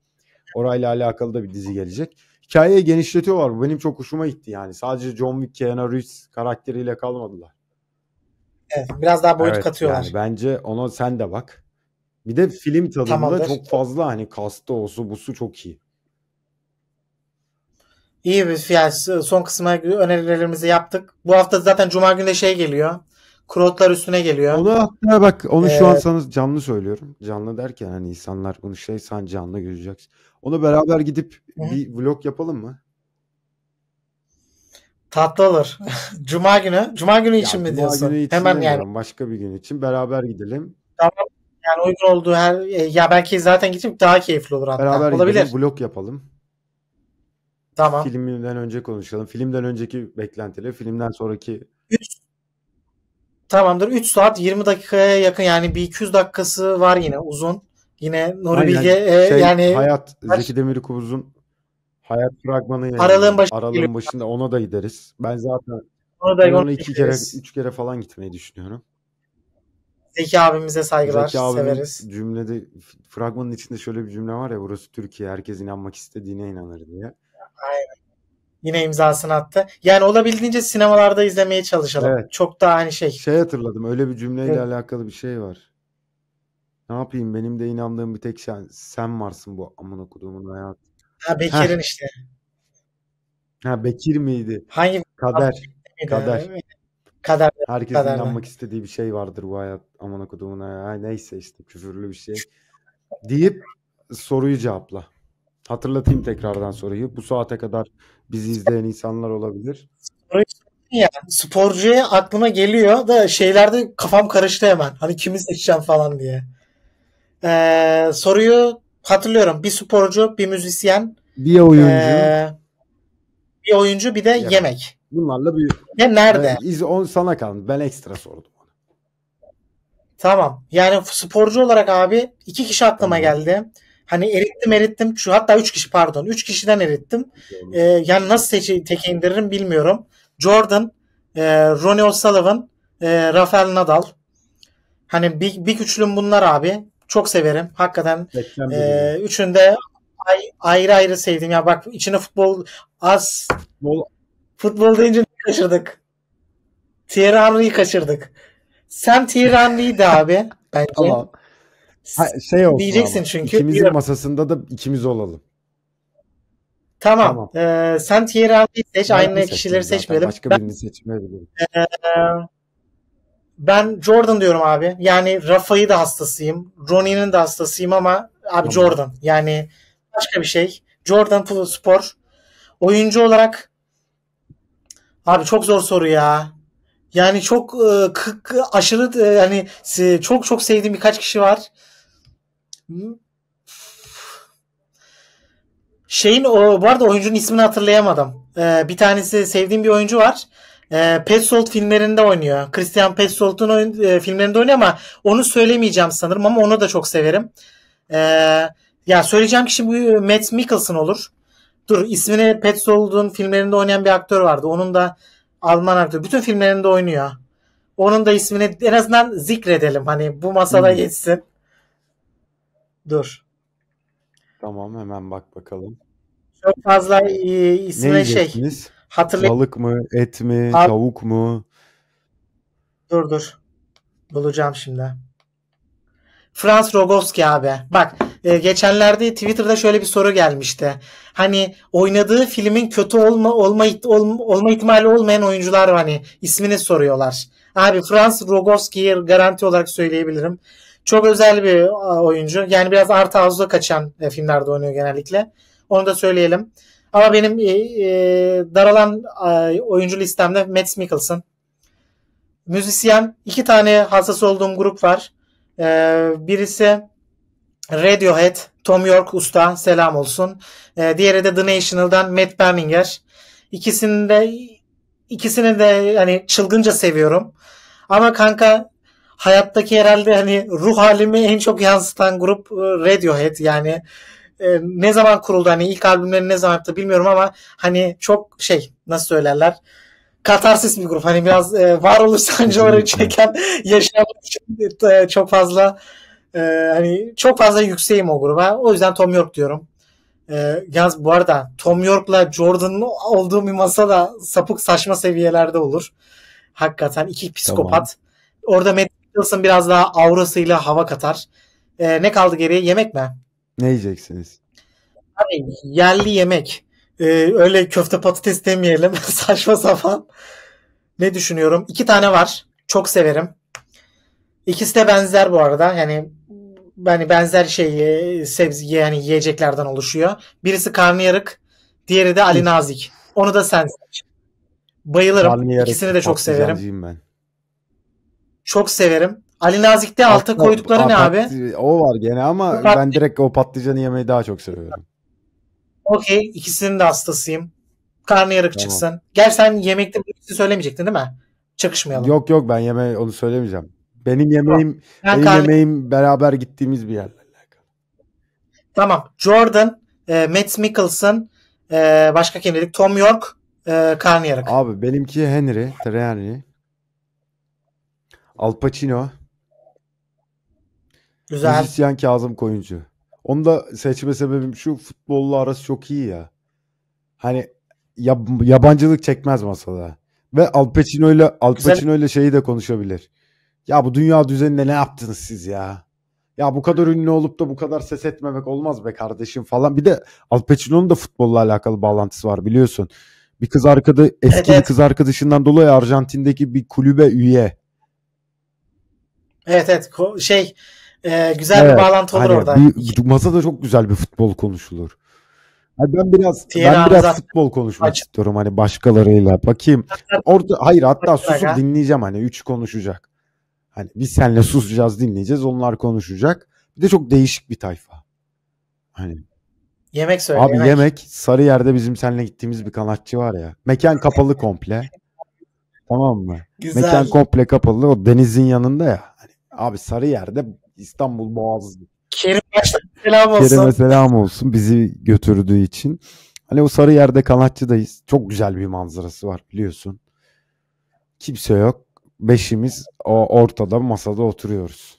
Orayla alakalı da bir dizi gelecek. Hikayeyi genişletiyorlar. Bu benim çok hoşuma gitti yani. Sadece John Wick, Keanu Reeves karakteriyle kalmadılar. Evet, biraz daha boyut evet, katıyorlar. Yani bence ona sen de bak. Bir de film tadında Tamamdır. çok fazla hani kasta olsu busu çok iyi. İyi bir yani son kısma önerilerimizi yaptık. Bu hafta zaten cuma günü şey geliyor. Kurotlar üstüne geliyor. Onu hatta bak onu ee, şu an ee, sana canlı söylüyorum. Canlı derken hani insanlar bunu şey sen canlı göreceksin. Onu beraber gidip hı. bir vlog yapalım mı? Tatlı olur. Cuma günü. Cuma günü için ya, mi Cuma diyorsun? Günü için Hemen yani. Başka bir gün için beraber gidelim. Tamam. Yani uygun olduğu her e, ya belki zaten gidip daha keyifli olur hatta. Beraber Olabilir. gidelim. Vlog yapalım. Tamam. Filmden önce konuşalım. Filmden önceki beklentileri, filmden sonraki Üç... Tamamdır. 3 saat 20 dakikaya yakın yani bir 200 dakikası var yine uzun. Yine Nuri Bilge yani, e, şey, yani Hayat Zeki Demirkubuz'un Hayat fragmanı yani. Aralığın, başı Aralığın başında ona da gideriz. Ben zaten ona da onu iki kere üç kere falan gitmeyi düşünüyorum. Zeki abimize saygılar, Zeki abimiz severiz. Cümlede fragmanın içinde şöyle bir cümle var ya burası Türkiye herkes inanmak istediğine inanır diye. Aynen. Yine imzasını attı. Yani olabildiğince sinemalarda izlemeye çalışalım. Evet. Çok daha hani aynı şey. Şey hatırladım. Öyle bir cümleyle evet. alakalı bir şey var. Ne yapayım benim de inandığım bir tek şey. sen varsın bu amına koduğumun hayatı. Ha Bekir'in işte. Ha Bekir miydi? Hangi kader? Miydi, kader. Kader. Herkesin kader inanmak istediği bir şey vardır bu hayat amına koduğuna. Neyse işte küfürlü bir şey. Deyip soruyu cevapla. Hatırlatayım tekrardan soruyu. Bu saate kadar bizi izleyen insanlar olabilir. Ya, sporcuya aklıma geliyor da şeylerde kafam karıştı hemen. Hani kimi seçeceğim falan diye. Ee, soruyu hatırlıyorum. Bir sporcu, bir müzisyen, bir oyuncu, ee, bir oyuncu, bir de yemek. yemek. Bunlarla bir. Ne nerede? Ben, iz, on sana kalın. Ben ekstra sordum. Tamam. Yani sporcu olarak abi iki kişi aklıma tamam. geldi. Hani erittim erittim. Şu hatta 3 kişi pardon. 3 kişiden erittim. Ee, yani nasıl te- teke indiririm bilmiyorum. Jordan, e, Ronnie O'Sullivan, e, Rafael Nadal. Hani bir, bir güçlüm bunlar abi. Çok severim. Hakikaten e, üçünü de ayrı ayrı sevdim. Ya bak içine futbol az futbol, futbol deyince kaçırdık. Thierry Henry'i kaçırdık. Sen Thierry Henry'ydi abi. Bence. Tamam. Ha, şey olsun diyeceksin ama. çünkü. İkimizin bir... masasında da ikimiz olalım. Tamam. tamam. Ee, sen Thierry'i seç. Ben aynı kişileri zaten. seçmeyelim. Başka ben, birini seçmeyebilirim. Ee, ben Jordan diyorum abi. Yani Rafa'yı da hastasıyım. Ronnie'nin de hastasıyım ama abi tamam. Jordan. Yani başka bir şey. Jordan spor. Oyuncu olarak abi çok zor soru ya. Yani çok e, aşırı e, hani çok çok sevdiğim birkaç kişi var şeyin o bu oyuncunun ismini hatırlayamadım. Ee, bir tanesi sevdiğim bir oyuncu var. Ee, Petzold filmlerinde oynuyor. Christian Petzold'un oyun, e, filmlerinde oynuyor ama onu söylemeyeceğim sanırım ama onu da çok severim. Ee, ya söyleyeceğim kişi bu Matt Mikkelsen olur. Dur ismini Petzold'un filmlerinde oynayan bir aktör vardı. Onun da Alman aktör. Bütün filmlerinde oynuyor. Onun da ismini en azından zikredelim. Hani bu masada hmm. geçsin. Dur. Tamam hemen bak bakalım. Çok fazla e, ne şey. Hatırlayın. Balık mı, et mi, Abi, tavuk mu? Dur dur. Bulacağım şimdi. Frans Rogowski abi. Bak e, geçenlerde Twitter'da şöyle bir soru gelmişti. Hani oynadığı filmin kötü olma olma ol, olma ihtimali olmayan oyuncular hani ismini soruyorlar. Abi Frans Rogowski'yi garanti olarak söyleyebilirim. Çok özel bir oyuncu. Yani biraz artı azda kaçan e, filmlerde oynuyor genellikle. Onu da söyleyelim. Ama benim e, e daralan e, oyuncu listemde Matt Mikkelsen. Müzisyen. iki tane hassas olduğum grup var. E, birisi Radiohead. Tom York Usta. Selam olsun. E, diğeri de The National'dan Matt Berninger. İkisini de ikisini de hani çılgınca seviyorum. Ama kanka hayattaki herhalde hani ruh halimi en çok yansıtan grup e, Radiohead yani e, ne zaman kuruldu hani ilk albümleri ne zaman yaptı bilmiyorum ama hani çok şey nasıl söylerler katarsis bir grup hani biraz e, varoluş sancıları çeken yaşamak için e, çok fazla e, hani çok fazla yükseğim o gruba o yüzden Tom York diyorum e, yalnız bu arada Tom York'la Jordan'ın olduğu bir masa da sapık saçma seviyelerde olur hakikaten iki psikopat tamam. orada Matt Wilson biraz daha aurasıyla hava katar. Ee, ne kaldı geriye? Yemek mi? Ne yiyeceksiniz? Abi, yerli yemek. Ee, öyle köfte patates demeyelim. Saçma sapan. Ne düşünüyorum? İki tane var. Çok severim. İkisi de benzer bu arada. Yani yani benzer şey e, sebze yani yiyeceklerden oluşuyor. Birisi karnıyarık, diğeri de Ali Nazik. Onu da sen seç. Bayılırım. İkisini de çok severim. Ben. Çok severim. Ali Nazik'te alta Aslında, koydukları ne abi? O var gene ama Patlı. ben direkt o patlıcanı yemeyi daha çok seviyorum. Okey. ikisinin de hastasıyım. Karnıyarık tamam. çıksın. Gerçi sen yemekte bu şey söylemeyecektin değil mi? Çakışmayalım. Yok yok ben yeme onu söylemeyeceğim. Benim yemeğim ben benim karnı... yemeğim beraber gittiğimiz bir yer. Tamam. Jordan, e, Matt Mickelson, e, başka kim dedik? Tom York, e, Karnıyarık. Abi benimki Henry, Terry Henry. Al Pacino. Güzel. Müzisyen Kazım Koyuncu. Onu da seçme sebebim şu futbolla arası çok iyi ya. Hani yab- yabancılık çekmez masada. Ve Al Pacino ile Al Pacino ile şeyi de konuşabilir. Ya bu dünya düzeninde ne yaptınız siz ya? Ya bu kadar ünlü olup da bu kadar ses etmemek olmaz be kardeşim falan. Bir de Al Pacino'nun da futbolla alakalı bağlantısı var biliyorsun. Bir kız arkada eski evet. bir kız arkadaşından dolayı Arjantin'deki bir kulübe üye. Evet evet şey e, güzel evet, bir bağlantı olur hani orada. Bir, masada çok güzel bir futbol konuşulur. Yani ben biraz Tiyer ben biraz zaten... futbol konuşmak Aç. istiyorum hani başkalarıyla. Bakayım. Orada hayır hatta susup dinleyeceğim hani üç konuşacak. Hani biz senle susacağız, dinleyeceğiz, onlar konuşacak. Bir de çok değişik bir tayfa. Hani Yemek söyle. Abi yemek. yemek sarı yerde bizim seninle gittiğimiz bir kanatçı var ya. Mekan kapalı komple. tamam mı? Güzel. Mekan komple kapalı. O denizin yanında ya. Abi Sarıyer'de İstanbul Boğazı. Kerim selam olsun. Kerim'e selam olsun bizi götürdüğü için. Hani o Sarıyer'de Kanatçı'dayız. Çok güzel bir manzarası var biliyorsun. Kimse yok. Beşimiz o ortada masada oturuyoruz.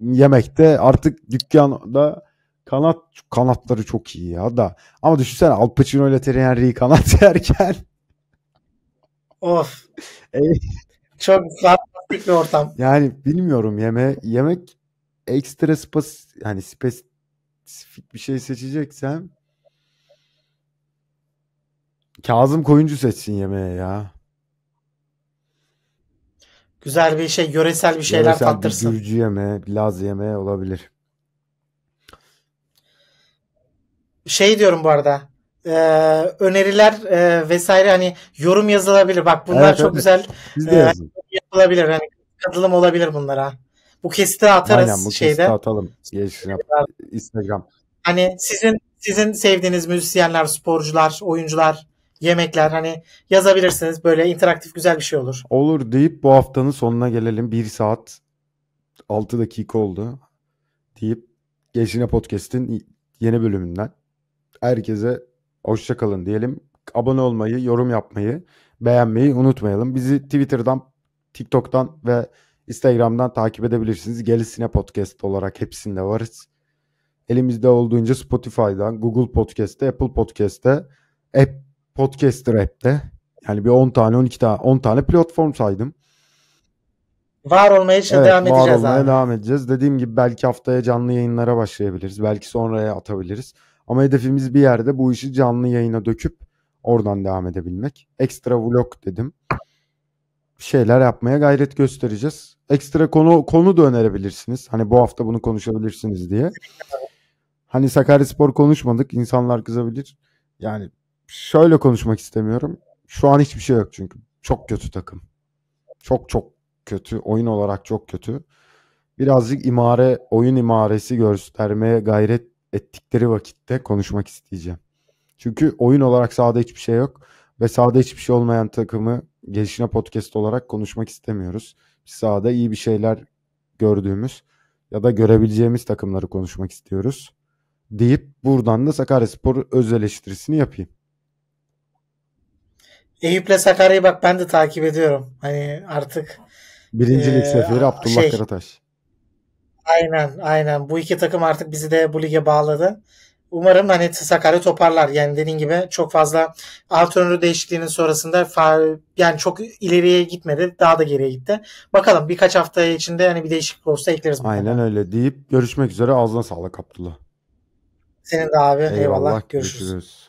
Yemekte artık dükkanda kanat kanatları çok iyi ya da. Ama düşünsene Al Pacino ile Terry Henry'i kanat yerken. Of. E, çok çok fantastik bir ortam. Yani bilmiyorum yeme yemek ekstra spas hani spesifik bir şey seçeceksem Kazım Koyuncu seçsin yemeğe ya. Güzel bir şey, yöresel bir şeyler yöresel tattırsın. Bir Gürcü yemeği, bir Laz yemeği olabilir. Şey diyorum bu arada e, öneriler e, vesaire hani yorum yazılabilir. Bak bunlar evet, çok evet. güzel e, yapılabilir. Hani katılım olabilir bunlara. Bu kesiti atarız Aynen, bu şeyde. Kesiti atalım. Gelişim yap. Instagram. Hani sizin sizin sevdiğiniz müzisyenler, sporcular, oyuncular, yemekler hani yazabilirsiniz. Böyle interaktif güzel bir şey olur. Olur deyip bu haftanın sonuna gelelim. Bir saat 6 dakika oldu deyip Gelişine Podcast'in yeni bölümünden herkese Hoşçakalın diyelim. Abone olmayı, yorum yapmayı, beğenmeyi unutmayalım. Bizi Twitter'dan, TikTok'tan ve Instagram'dan takip edebilirsiniz. Gelisine Podcast olarak hepsinde varız. Elimizde olduğunca Spotify'dan, Google Podcast'te, Apple Podcast'te, App Podcaster App'te. Yani bir 10 tane, 12 tane, 10 tane platform saydım. Var olmaya evet, devam edeceğiz. var edeceğiz olmaya abi. devam edeceğiz. Dediğim gibi belki haftaya canlı yayınlara başlayabiliriz. Belki sonraya atabiliriz. Ama hedefimiz bir yerde bu işi canlı yayına döküp oradan devam edebilmek. Ekstra vlog dedim. Şeyler yapmaya gayret göstereceğiz. Ekstra konu konu da önerebilirsiniz. Hani bu hafta bunu konuşabilirsiniz diye. Hani Sakaryaspor konuşmadık. İnsanlar kızabilir. Yani şöyle konuşmak istemiyorum. Şu an hiçbir şey yok çünkü. Çok kötü takım. Çok çok kötü. Oyun olarak çok kötü. Birazcık imare, oyun imaresi göstermeye gayret ettikleri vakitte konuşmak isteyeceğim. Çünkü oyun olarak sahada hiçbir şey yok ve sahada hiçbir şey olmayan takımı gelişine podcast olarak konuşmak istemiyoruz. Biz sahada iyi bir şeyler gördüğümüz ya da görebileceğimiz takımları konuşmak istiyoruz deyip buradan da Sakaryaspor öz eleştirisini yapayım. Eyüp'le Sakarya'yı bak ben de takip ediyorum. Hani artık Birincilik e, seferi Abdullah şey, Karataş. Aynen aynen. Bu iki takım artık bizi de bu lige bağladı. Umarım hani Sakarya toparlar. Yani dediğin gibi çok fazla antrenörü değişikliğinin sonrasında yani çok ileriye gitmedi. Daha da geriye gitti. Bakalım birkaç hafta içinde hani bir değişiklik olsa ekleriz. Aynen bakalım. öyle deyip görüşmek üzere. Ağzına sağlık Abdullah. Senin de abi. Eyvallah. eyvallah. Görüşürüz. görüşürüz.